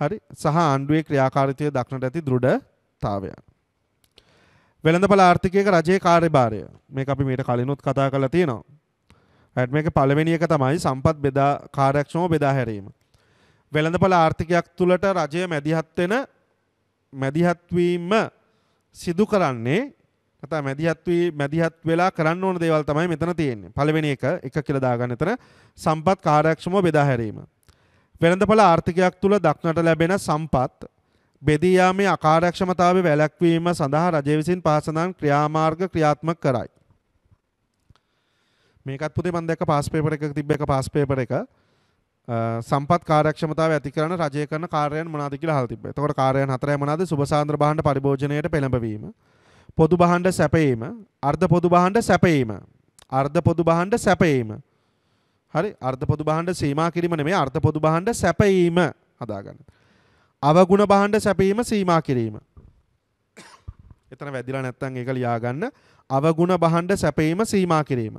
හරි සහ ආණ්ඩුවේ ක්‍රියාකාරීත්වය දක්නට ඇති දෘඩතාවය. වෙළඳපළ ආර්ථිකයක රජයේ කාර්යභාරය. මේක අපි මීට කලිනුත් කතා කරලා තියෙනවා. හරි මේක පළවෙනි එක තමයි සම්පත් බෙදා කාර්යක්ෂමව බෙදා හැරීම. වෙළඳපළ ආර්ථිකයක් තුළට රජය මැදිහත් වෙන මැදිහත්වීම සිදු කරන්නේ නැත්නම් මැදිහත් වී මැදිහත් වෙලා කරන්න ඕන දේවල් තමයි මෙතන තියෙන්නේ. පළවෙනි එක එක කියලා දාගන්න එතන සම්පත් කාර්යක්ෂමව බෙදා හැරීම. වෙළඳපළ ආර්ථිකයක් තුල දක්නට ලැබෙන සම්පත් බෙදී යාමේ අකාර්යක්ෂමතාවය වැළැක්වීම සඳහා රජය විසින් පාසනාන් ක්‍රියාමාර්ග ක්‍රියාත්මක කරයි. මේකත් පුතේ මම දැක්ක පාස් පේපර් එකක තිබ්බ එක පාස් පේපර් එක සම්පත් කාර්යක්ෂමතාව ඇති කරන රජය කරන කාර්යයන් මොනවාද කියලා අහලා තිබ්බා. එතකොට කාර්යයන් හතරයි මොනවාද? සුබසාන්ද්‍ර භාණ්ඩ පරිභෝජනයේට පෙළඹවීම. පොදු බහණ්ඩ සැපයීම අර්ධ පොදු බහණ්ඩ සැපයීම අර්ධ පොදු බහණ්ඩ සැපයීම හරි අර්ධ පොදු බහණ්ඩ සීමා කිරීම නෙමෙයි අර්ධ පොදු බහණ්ඩ සැපයීම හදාගන්න අවගුණ බහණ්ඩ සැපයීම සීමා කිරීම එතන වැදිලා නැත්තම් ඒක ලියා ගන්න අවගුණ බහණ්ඩ සැපයීම සීමා කිරීම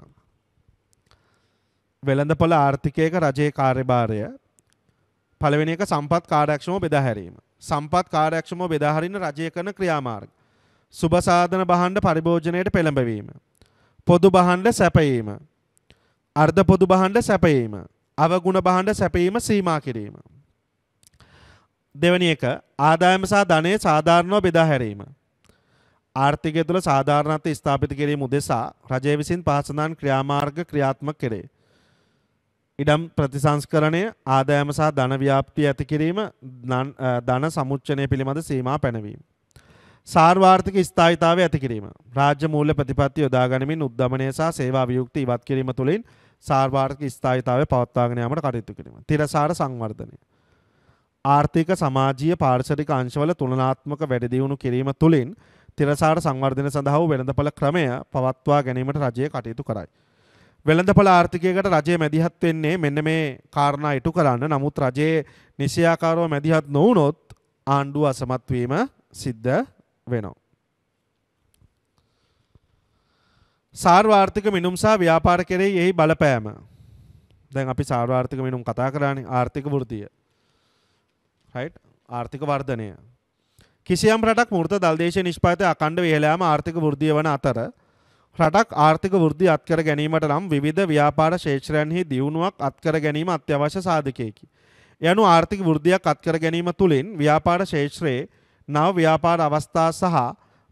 වෙළඳපොළ ආර්ථිකයක රජයේ කාර්යභාරය පළවෙනි එක සම්පත් කාර්යක්ෂමව බෙදා හැරීම සම්පත් කාර්යක්ෂමව බෙදා හරින රජය කරන ක්‍රියාමාර්ග සුබසාධන බහන්ඩ පරිභෝජනයට පෙළඹවීම. පොදු බහන්ඩ සැපයීම. අර්ධ පොදු බහන්ඩ සැපයීම. අවගුණ බහන්ඩ සැපීම සීමා කිරීම. දෙවැනි එක ආදායම සහ ධනය සාධාරණව බෙදා හැරීම. ආර්ථිකය තුළ සාධාරණත්වය ස්ථාපිත කිරීම උදෙසා රජය විසින් පහසනාන් ක්‍රියාමාර්ග ක්‍රියාත්මක කෙරේ. ඉඩම් ප්‍රතිසංස්කරණය ආදායම සහ ධන ව්‍යාප්තිය ඇති කිරීම ධන සමුච්චනය පිළිබඳ සීමා පැනවීම. සාර්වාර්ථික ස්ථායිතාවය ඇති කිරීම. රාජ්‍ය මූල්‍ය ප්‍රතිපත්ති යොදා ගනිමින් උද්ධමනය සහ සේවා වියුක්ති ඉවත් කිරීම තුළින් සාර්වාර්ථික ස්ථායිතාවය පවත්වාගෙන යාමට කටයුතු කිරීම. තිරසාර සංවර්ධනය. ආර්ථික සමාජීය පාර්ශවික අංශවල තුලනාත්මක වැඩි දියුණු කිරීම තුළින් තිරසාර සංවර්ධනය සඳහා වූ වෙළඳපොළ ක්‍රමය පවත්වා ගැනීමට රජය කටයුතු කරයි. වෙළඳපොළ ආර්ථිකයකට රජය මැදිහත් වෙන්නේ මෙන්න මේ කාරණා ඉටු කරන්න. නමුත් රජයේ නිසියාකාරව මැදිහත් නොවුනොත් ආණ්ඩුව අසමත් වීම සිද්ධ වෙනවා. සාර්වාර්ථික මිනුම් සහ ව්‍යාපාර කෙරෙහි එහි බලපෑම. දැන් අපි සාර්වාර්ථික මිනුම් කතා කරානේ ආර්ථික වෘද්ධිය. රයිට් ආර්ථික වර්ධනය. කිසියම් රටක් මෘත දල්දේශ නිෂ්පාතය අකණ්ඩ වේලෑම ආර්ථික වෘද්ධිය වන අතර රටක් ආර්ථික වෘද්ධිය අත්කර ගැනීමට නම් විවිධ ව්‍යාපාර ශේෂත්‍රයන්හි දියුණුවක් අත්කර ගැනීම අත්‍යවශ්‍ය සාධකයකි. යනු ආර්ථික වෘද්ධියක් අත්කර ගැනීම තුළින් ව්‍යාපාර ශේෂ්ත්‍රයේ නව ව්‍යාපාර අවස්ථා සහ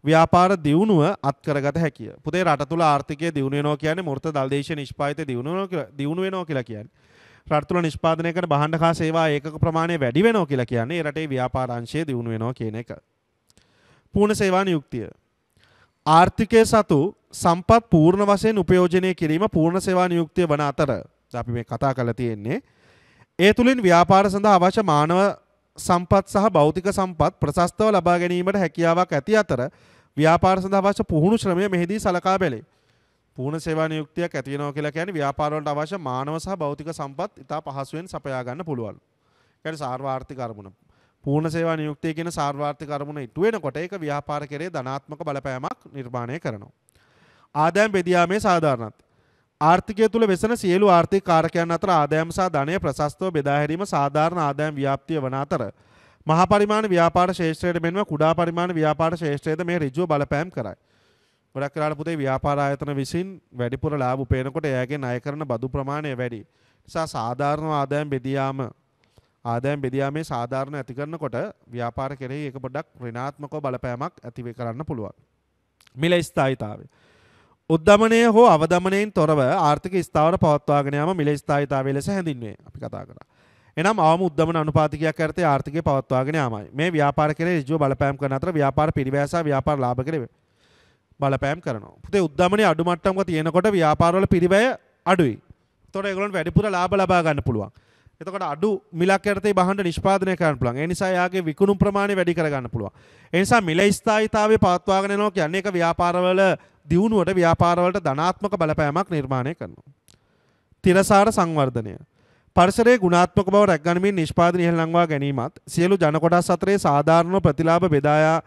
ව්‍යාපාර දියුණුව අත්කරගත හැකිය. පුතේ රට තුළ ආර්ථිකය දියුණු වෙනවා කියන්නේ මෘත දල්දේශ නිෂ්පාදිත දියුණු දියුණු වෙනවා කියලා කියන්නේ. රට තුළ නිෂ්පාදනය කරන භාණ්ඩ හා සේවා ඒකක ප්‍රමාණය වැඩි වෙනවා කියලා කියන්නේ රටේ ව්‍යාපාර අංශය දියුණු වෙනවා කියන එක. පූර්ණ සේවා නියුක්තිය. ආර්ථිකය සතු සම්පත් පූර්ණ වශයෙන් උපයෝජනය කිරීම පූර්ණ සේවා නියුක්තිය වන අතර අපි මේ කතා කරලා තියෙන්නේ ඒ තුලින් ව්‍යාපාර සඳහා අවශ්‍ය මානව සම්පත් සහ භෞතික සම්පත් ප්‍රශස්තව ලබා ගැනීමට හැකියාවක් ඇති අතර ව්‍යාපාර සඳහා අවශ්‍ය පුහුණු ශ්‍රමය මෙහිදී සලකා බැලේ. පුහුණු සේවා නියුක්තියක් ඇති වෙනවා කියලා කියන්නේ ව්‍යාපාර වලට අවශ්‍ය මානව සහ භෞතික සම්පත් ඉතා පහසුවෙන් සපයා ගන්න පුළුවන්. ඒකට සාර්වාර්ථික අරමුණ. පුහුණු සේවා නියුක්තිය කියන සාර්වාර්ථික අරමුණ ඉටු වෙනකොට ඒක ව්‍යාපාර කෙරේ ධනාත්මක බලපෑමක් නිර්මාණය කරනවා. ආදායම් බෙදියාමේ සාධාරණත්වය ආර්ථිකය තුළ වෙසෙන සියලු ආර්ථික කාරකයන් අතර ආදායම් සහ ධනය ප්‍රශස්තව බෙදා හැරීම සාධාරණ ආදායම් ව්‍යාප්තිය වන අතර මහ පරිමාණ ව්‍යාපාර ශේෂ්ත්‍රයට මෙන්ම කුඩා පරිමාණ ව්‍යාපාර ශේෂ්ත්‍රයේද මේ ඍජුව බලපෑම් කරයි. ගොඩක් කරාට පුතේ ව්‍යාපාර ආයතන විසින් වැඩිපුර ලාභ උපයනකොට එයාගේ ණය කරන බදු ප්‍රමාණය වැඩි. නිසා සාධාරණ ආදායම් බෙදියාම ආදායම් බෙදියාමේ සාධාරණ ඇති කරනකොට ව්‍යාපාර කෙරෙහි එක පොඩ්ඩක් ඍණාත්මකව බලපෑමක් ඇති කරන්න පුළුවන්. මිල ස්ථායිතාවය උද්ධමනය හෝ අවදමනයෙන් තොරව ආර්ථික ස්ථාවර පවත්වාගෙනයාම මිල ස්ථායිතාවේ ලෙස හැඳින්වේ අපි කතා කර. එනම් ආම උද්දමන අනුපාතිකයක් ඇතේ ආර්ථික පවත්වාගෙන යාමයි මේ ව්‍යාපාර කර රජුව බලපෑම් කන අතර ව්‍යාපාර පිරිවැසා ව්‍යාපාර ලාභ කරේ බලපෑම් කරනවා. පුතේ උද්දමනයේ අඩු මට්ටමක තියෙනකොට ව්‍යාපාරවල පිරිවැය අඩුයි. එතකොට ඒගොල්ලන්ට වැඩිපුර ලාභ ලබා ගන්න පුළුවන්. එතකොට අඩු මිලක් යටතේ බහඬ නිෂ්පාදනය කරන්න පුළුවන්. ඒ නිසා යාගේ විකුණුම් ප්‍රමාණය වැඩි කරගන්න පුළුවන්. ඒ නිසා මිල ස්ථායීතාවය පවත්වාගෙන යනවා කියන්නේ ඒක ව්‍යාපාරවල දියුණුවට ව්‍යාපාරවලට ධනාත්මක බලපෑමක් නිර්මාණය කරනවා. තිරසාර සංවර්ධනය. පරිසරයේ ගුණාත්මක බව රැකගනිමින් නිෂ්පාදන ඉහළංවා ගැනීමත් සියලු ජන කොටස් අතරේ සාධාරණ ප්‍රතිලාභ බෙදායා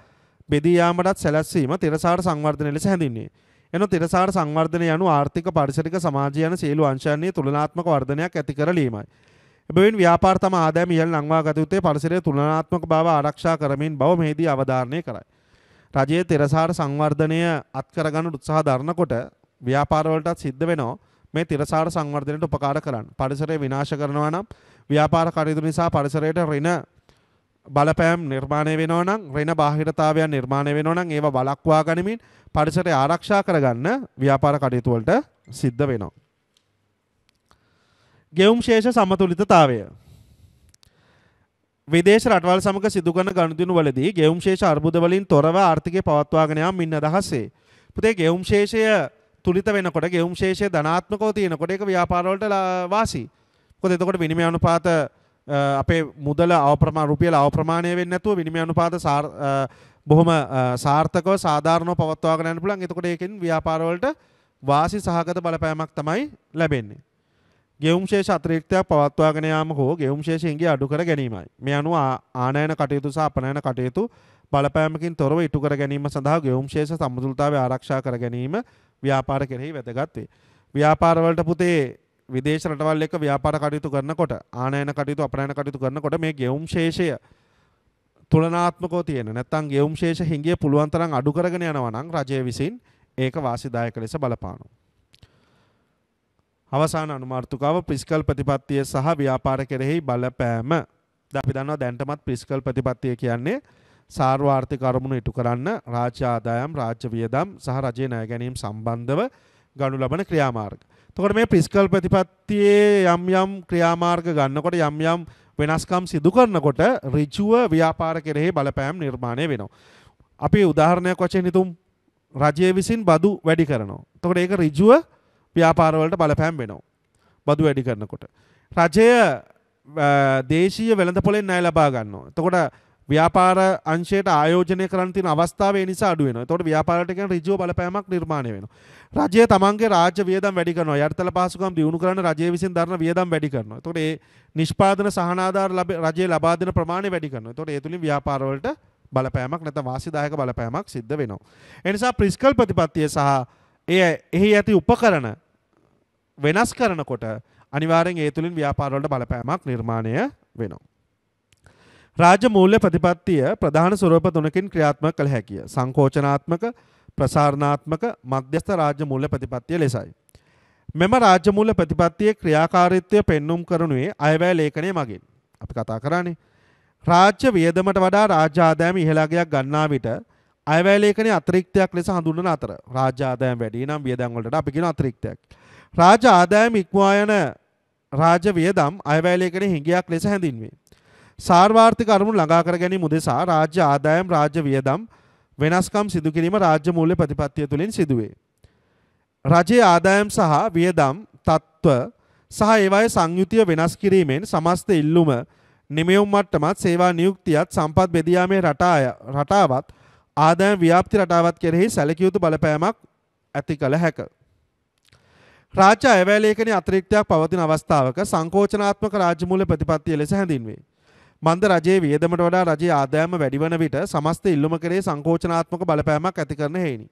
බෙදී යාමටත් සැලැස්වීම තිරසාර සංවර්ධනය ලෙස හැඳින්වේ. එන තිරසාර සංවර්ධනය යනු ආර්ථික පරිසරික සමාජය යන සියලු අංශයන්හි තුලනාත්මක වර්ධනයක් ඇති කරලීමයි. එබැවින් ව්‍යාපාර තම ආදායම ඉහළ ලංවා ගත යුත්තේ පරිසරයේ තුලනාත්මක බව ආරක්ෂා කරමින් බව මෙහිදී අවධාරණය කරයි. රජයේ තිරසාර සංවර්ධනය අත්කරගන්න උත්සාහ දරනකොට ව්‍යාපාරවලටත් සිද්ධ වෙනවා මේ තිරසාර සංවර්ධනයට උපකාර කරන්න. පරිසරය විනාශ කරනවා නම් ව්‍යාපාර කටයුතු නිසා පරිසරයට රින බලපෑම් නිර්මාණය වෙනවා නම් රින බාහිරතාවයන් නිර්මාණය වෙනවා නම් ඒව වළක්වා ගනිමින් පරිසරය ආරක්ෂා කරගන්න ව්‍යාපාර කටයුතු වලට සිද්ධ වෙනවා. ගෙවුම් ශේෂ සමතුලිතතාවය විදේශ රටවල් සමග සිදුකරන ගනුදෙනු වලදී ගෙවුම් ශේෂ අර්බුදවලින් තොරව ආර්ථිකය පවත්වාගෙන යාම ඉන්න අදහසේ. පුතේ ගෙවුම් ශේෂය තුලිත වෙනකොට ගෙවුම් ශේෂය ධනාත්මකව තියෙනකොට ඒක ව්‍යාපාරවලට වාසි. මොකද එතකොට විනිමය අනුපාත අපේ මුදල අවප්‍රමා රුපියල අවප්‍රමාණය වෙන්නේ නැතුව විනිමය අනුපාත බොහොම සාර්ථකව සාධාරණව පවත්වාගෙන යන්න පුළුවන්. එතකොට ඒකෙන් ව්‍යාපාරවලට වාසි සහගත බලපෑමක් තමයි ලැබෙන්නේ. ගෙවුම්ශේෂ අත්‍රීක්තයක් පවත්වාගෙන යාම හෝ ගෙවුම්ශේෂයන්ගේ අඩු කර ගැනීමයි. මේ අනුව ආනයන කටයුතු සහ අපනයන කටයුතු බලපෑමකින් තොරව ඉටු කර ගැනීම සඳහා ගෙවුම්ශේෂ සම්බන්ධතාවය ආරක්ෂා කර ගැනීම ව්‍යාපාර කෙරෙහි වැදගත් වේ. ව්‍යාපාරවලට පුතේ විදේශ රටවල් එක්ක ව්‍යාපාර කටයුතු කරනකොට ආනයන කටයුතු අපනයන කටයුතු කරනකොට මේ ගෙවුම්ශේෂය තුලනාත්මකෝ තියෙන. නැත්තම් ගෙවුම්ශේෂ හිඟිය පුළුවන් තරම් අඩු කරගෙන යනවා නම් රජය විසින් ඒක වාසිදායක ලෙස බලපානවා. අවසාන අනුමාර්ථකාව ප්‍රිස්කල් ප්‍රතිපත්තිය සහ ව්‍යාපාර කෙරෙහි බලපෑම. අපි දන්නවා දැන්ටමත් ප්‍රිස්කල් ප්‍රතිපත්තිය කියන්නේ සාර්වාර්ථික අරමුණු ඉටු කරන්න රාජ්‍ය ආදායම්, රාජ්‍ය වියදම් සහ රජයේ ණය ගැනීම සම්බන්ධව ගනු ලබන ක්‍රියාමාර්ග. එතකොට මේ ප්‍රිස්කල් ප්‍රතිපත්තියේ යම් යම් ක්‍රියාමාර්ග ගන්නකොට යම් යම් වෙනස්කම් සිදු කරනකොට ඍජුව ව්‍යාපාර කෙරෙහි බලපෑම් නිර්මාණය වෙනවා. අපි උදාහරණයක් වශයෙන් හිතමු රජය විසින් බදු වැඩි කරනවා. එතකොට ඒක ඍජුව ව්‍යාපාරවලට බලපෑම් වෙනවා. බදු වැඩි කරනකොට. රජය දේශීය වෙළඳ පොලෙන් ණය ලබා ගන්නවා. එතකොට ව්‍යාපාර අංශයට ආයෝජනය කරන්න තියෙන අවස්ථාව ඒ නිසා අඩු වෙනවා. එතකොට ව්‍යාපාරයට කියන ඍජුව බලපෑමක් නිර්මාණය වෙනවා. රජය තමන්ගේ රාජ්‍ය වියදම් වැඩි කරනවා. යටිතල පහසුකම් දියුණු කරන්න රජය විසින් දරන වියදම් වැඩි කරනවා. එතකොට ඒ නිෂ්පාදන සහනාධාර රජය ලබා දෙන ප්‍රමාණය වැඩි කරනවා. එතකොට ඒ තුලින් ව්‍යාපාරවලට බලපෑමක් නැත්නම් වාසිදායක බලපෑමක් සිද්ධ වෙනවා. ඒ නිසා ප්‍රිස්කල් ප්‍රතිපත්තිය සහ එය එහි ඇති උපකරන වෙනස් කරනකොට අනිවාරෙන් ඒ තුළින් ව්‍යාපාරවලට බලපෑමක් නිර්මාණය වෙනවා. රාජ්‍ය මූල්‍ය ප්‍රතිපත්තිය ප්‍රධාන ස්වරූප තුනකින් ක්‍රියාත්මක කළ හැකිය. සංකෝචනාත්මක, ප්‍රසාරණාත්මක, මධ්‍යස්ථ රාජ්‍ය මූල්‍ය ප්‍රතිපත්තිය ලෙසයි. මෙම රාජ්‍ය මූල්‍ය ප්‍රතිපත්තියේ ක්‍රියාකාරීත්වය පෙන්눔 කරනුයේ අයවැය ලේඛනය මගින්. අපි කතා කරන්නේ රාජ්‍ය වියදමට වඩා රාජ්‍ය ආදායම ඉහළ ගණනා විට අයවැලේකන අත්‍රික්තයක් ලෙස හඳුන්වන අතර රාජ්‍ය ආදායම් වැඩි නම් වියදම්වලට අපි කියන අත්‍රික්තයක්. රාජ්‍ය ආදායම් ඉක්මවා යන රාජ්‍ය වියදම් අයවැලේකන හිඟයක් ලෙස හැඳින්වේ. සාර්වාර්ථික අරමුණු ළඟා කර ගැනීම උදෙසා රාජ්‍ය ආදායම් රාජ්‍ය වියදම් වෙනස්කම් සිදු කිරීම රාජ්‍ය මූල්‍ය ප්‍රතිපත්තිය තුළින් සිදුවේ. රජයේ ආදායම් සහ වියදම් තත්ත්ව සහ ඒවායේ සංයුතිය වෙනස් කිරීමෙන් සමස්ත ඉල්ලුම නිමයුම් මට්ටමත් සේවා නියුක්තියත් සම්පත් බෙදයාමේ රටාවත් ආදායම් ව්‍යාප්ති රටාවත් කෙරෙහි සැලකිය යුතු බලපෑමක් ඇති කළ හැක. රාජ්‍ය අයවැය ලේඛනයේ අතිරික්තයක් පවතින අවස්ථාවක සංකෝචනාත්මක රාජ්‍ය මූල්‍ය ප්‍රතිපත්තිය ලෙස හැඳින්වේ. මන්ද රජයේ වියදමට වඩා රජයේ ආදායම වැඩි වන විට සමස්ත ඉල්ලුම කෙරෙහි සංකෝචනාත්මක බලපෑමක් ඇති කරන හේනි.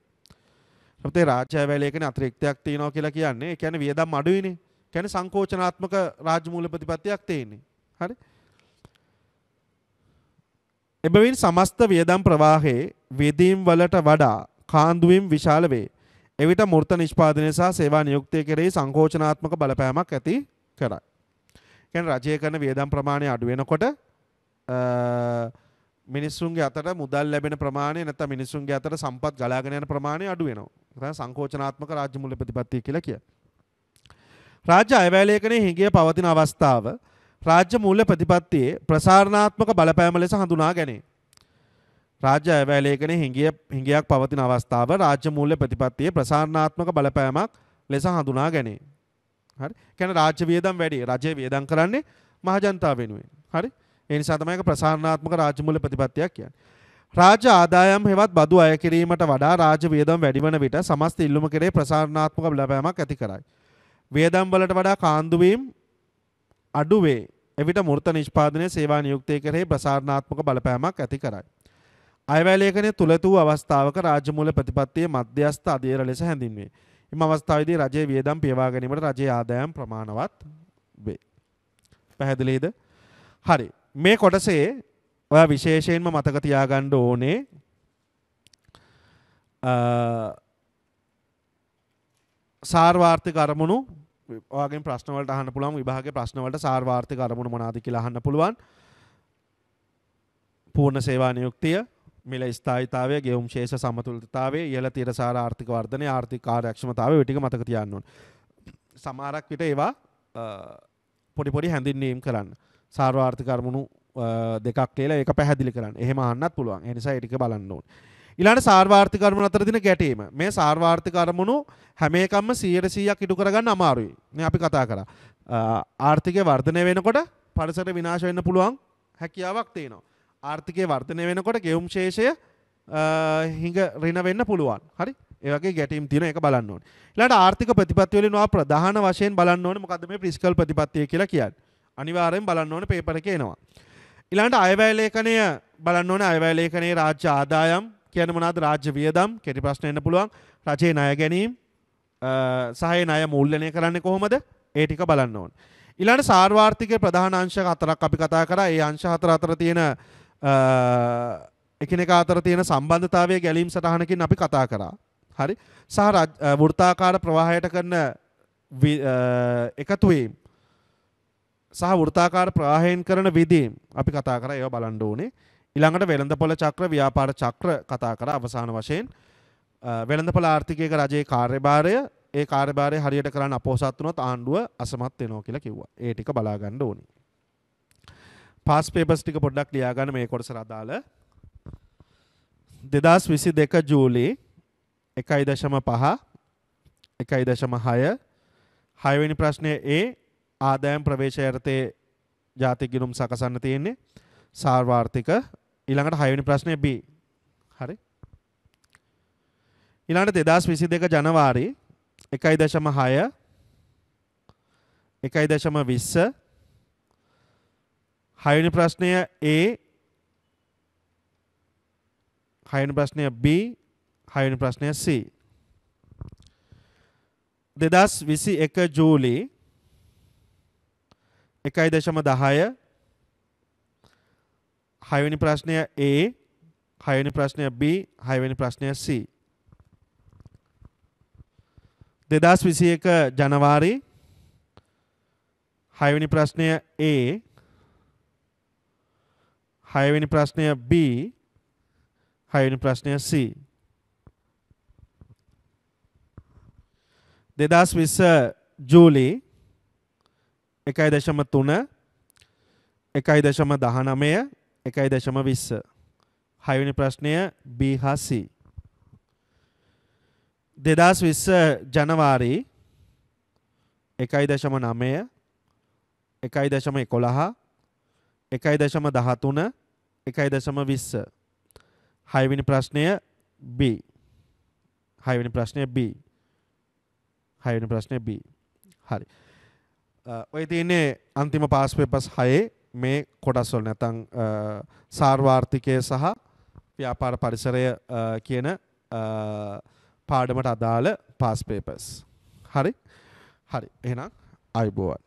අපතේ රාජ්‍ය අයවැය ලේඛනයේ අතිරික්තයක් තියෙනවා කියලා කියන්නේ ඒ කියන්නේ වියදම් අඩුයිනේ. කියන්නේ සංකෝචනාත්මක රාජ්‍ය මූල්‍ය ප්‍රතිපත්තියක් තියෙන්නේ. හරි. එබැවින් සමස්ත වියදම් ප්‍රවාහයේ වියදීම් වලට වඩා කාන්දුවීම් විශාල වේ. එවිට මූර්ත නිෂ්පාදනය සහ සේවා නියුක්තිය කෙරෙහි සංකෝචනාත්මක බලපෑමක් ඇති කරයි. කියන්නේ රජය කරන වියදම් ප්‍රමාණය අඩු වෙනකොට මිනිස්සුන්ගේ අතට මුදල් ලැබෙන ප්‍රමාණය නැත්නම් මිනිස්සුන්ගේ අතට සම්පත් ගලාගෙන යන ප්‍රමාණය අඩු වෙනවා. ඒක සංකෝචනාත්මක රාජ්‍ය මූල්‍ය ප්‍රතිපත්තිය කියලා කියනවා. රාජ්‍ය අයවැය ලේඛනයේ හිඟිය පවතින අවස්ථාව රාජ්‍ය මූල්‍ය ප්‍රතිපත්තියේ ප්‍රසාරණාත්මක බලපෑම ලෙස හඳුනා ගැනේ. රාජ්‍ය අයවැලේකන හිගිය හිගයක් පවතින අවස්ථාව රාජ්‍ය මූල්‍ය ප්‍රතිපත්තියේ ප්‍රසාරණාත්මක බලපෑමක් ලෙස හඳුනා ගැනේ. හරි. කියන්නේ රාජ්‍ය වියදම් වැඩි. රජය වියදම් කරන්නේ මහජනතාව වෙනුවෙන්. හරි. ඒ නිසා තමයි ඒක ප්‍රසාරණාත්මක රාජ්‍ය මූල්‍ය ප්‍රතිපත්තියක් කියන්නේ. රාජ්‍ය ආදායම් හෙවත් බදු අය කිරීමට වඩා රාජ්‍ය වියදම් වැඩි වන විට සමස්ත ඉල්ලුම කෙරේ ප්‍රසාරණාත්මක බලපෑමක් ඇති කරයි. වියදම් වලට වඩා කාන්දු වීම අඩුවේ එවිට මෘත නිෂ්පාදනය සේවා නියුක්තය කරේ ප්‍රසාරණාත්මක බලපෑමක් ඇති කරයි. අයවැලේකනය තුළතු අවස්ථාවක රාජමූල ප්‍රතිපත්තිය මධ්‍යස්ථ අධීර ලෙස හැඳින්වේ. එම අවස්ථාවේදී රජයේ වියදම් පියවා ගැනීමට රජයේ ආදායම් ප්‍රමාණවත් වේ. පැහැදිලිද? හරි. මේ කොටසේ ඔයා විශේෂයෙන්ම මතක තියාගන්න ඕනේ සාර්වාර්ථික අරමුණු ඔයාගේ ප්‍රශ්නවලට අහන්න පුළුවන් විභාගේ ප්‍රශ්නවලට සාර්වාර්ථක අරමුණු මොනවාද කියලා අහන්න පුළුවන් පූර්ණ සේවා නියුක්තිය මිල ස්ථායිතාවය ගෙවුම් ශේෂ සමතුලිතතාවය ඉහළ තිරසාර ආර්ථික වර්ධනය ආර්ථික කාර්යක්ෂමතාවය ටික මතක තියන්න ඕන. සමහරක් විට ඒවා පොඩි පොඩි හැඳින්වීම් කරන්න. සාර්වාර්ථික අරමුණු දෙකක් කියලා ඒක පැහැදිලි කරන්න. එහෙම අහන්නත් පුළුවන්. ඒ නිසා ඒක බලන්න ඕනේ. ඊළඟ සාර්වාර්ථික අරමුණු අතර දින ගැටීම. මේ සාර්වාර්ථික අරමුණු හැම එකක්ම 100%ක් ඉටු කරගන්න අමාරුයි. මේ අපි කතා කරා. ආර්ථිකය වර්ධනය වෙනකොට පරිසර විනාශ වෙන්න පුළුවන් හැකියාවක් තියෙනවා. ආර්ථිකය වර්ධනය වෙනකොට ගෙවුම් ශේෂය හිඟ රින වෙන්න පුළුවන්. හරි? ඒ වගේ ගැටීම් තියෙන එක බලන්න ඕනේ. ඊළඟට ආර්ථික ප්‍රතිපත්ති වලින් ඔයා ප්‍රධාන වශයෙන් බලන්න ඕනේ මොකද්ද මේ ප්‍රිස්කල් ප්‍රතිපත්තිය කියලා කියන්නේ. අනිවාර්යෙන් බලන්න ඕනේ පේපර් එකේ එනවා. ඊළඟට අයවැය ලේඛනය බලන්න ඕනේ අයවැය ලේඛනයේ රාජ්‍ය ආදායම් කියන මොනාද රාජ්‍ය වියදම් කෙටි ප්‍රශ්න එන්න පුළුවන් රජයේ ණය ගැනීම සහය ණය මූල්‍යනය කරන්නේ කොහොමද ඒ ටික බලන්න ඕන ඊළඟ සාර්වාර්ථිකයේ ප්‍රධාන අංශ හතරක් අපි කතා කරා ඒ අංශ හතර අතර තියෙන එකිනෙකා අතර තියෙන සම්බන්ධතාවය ගැලීම් සටහනකින් අපි කතා කරා හරි සහ වෘත්තාකාර ප්‍රවාහයට කරන එකතුවීම් සහ වෘත්තාකාර ප්‍රවාහයෙන් කරන විදීම් අපි කතා කරා ඒවා බලන්න ඕනේ ඊළඟට වෙළඳපොළ චක්‍ර ව්‍යාපාර චක්‍ර කතා කර අවසාන වශයෙන් වෙළඳපොළ ආර්ථිකයක රජයේ කාර්යභාරය ඒ කාර්යභාරය හරියට කරන්න අපෝසත් වුණොත් ආණ්ඩුව අසමත් වෙනවා කියලා කිව්වා. ඒ ටික බලා ගන්න ඕනේ. පාස් පේපස් ටික පොඩ්ඩක් ලියා ගන්න මේ කොටස අදාළ 2022 ජූලි 1.5 1.6 හයවෙනි ප්‍රශ්නය ඒ ආදායම් ප්‍රවේශය යටතේ ජාතික ගිණුම් සකසන්න තියෙන්නේ සාර්වාර්ථික ඊළඟට හයවෙනි ප්‍රශ්නය B. හරි. ඊළඟට 2022 ජනවාරි 1.6 1.20 හයවෙනි ප්‍රශ්නය A හයවෙනි ප්‍රශ්නය B හයවෙනි ප්‍රශ්නය C 2021 ජූලි 1.10 හයවැනි ප්‍රශ්නය A හයවැනි ප්‍රශ්නය B හයවැනි ප්‍රශ්නය C දෙදස් විසි එක ජනවාරි හයවැනි ප්‍රශ්නය A හයවැනි ප්‍රශ්නය B හයවැනි ප්‍රශ්නය C දෙදස් විස්ස ජූලි එකයි දශම තුන එකයි දශම දහනමය එකයි දශම විස්ස. හයවනි ප්‍රශ්නය බිහසි. දෙදස් විස්ස ජනවාරි එකයි දශම නමය එකයි දශම එකොළහ එකයි දශම දහතුන එකයි දශම විස්ස. හයවිනි ප්‍රශ්නය B හයවිනි ප්‍රශ්නය B හයවිනි ප්‍රශ්නය B හරි ඔය තියන්නේ අන්තිම පාස්පේ පස් හයේ මේ කොටස්වල නැතන් සාර්වාර්ථිකය සහ ව්‍යාපාර පරිසරය කියන පාඩමට අදාළ පාස් පේපස් හරි හරි එහෙනම් අයිබෝවන්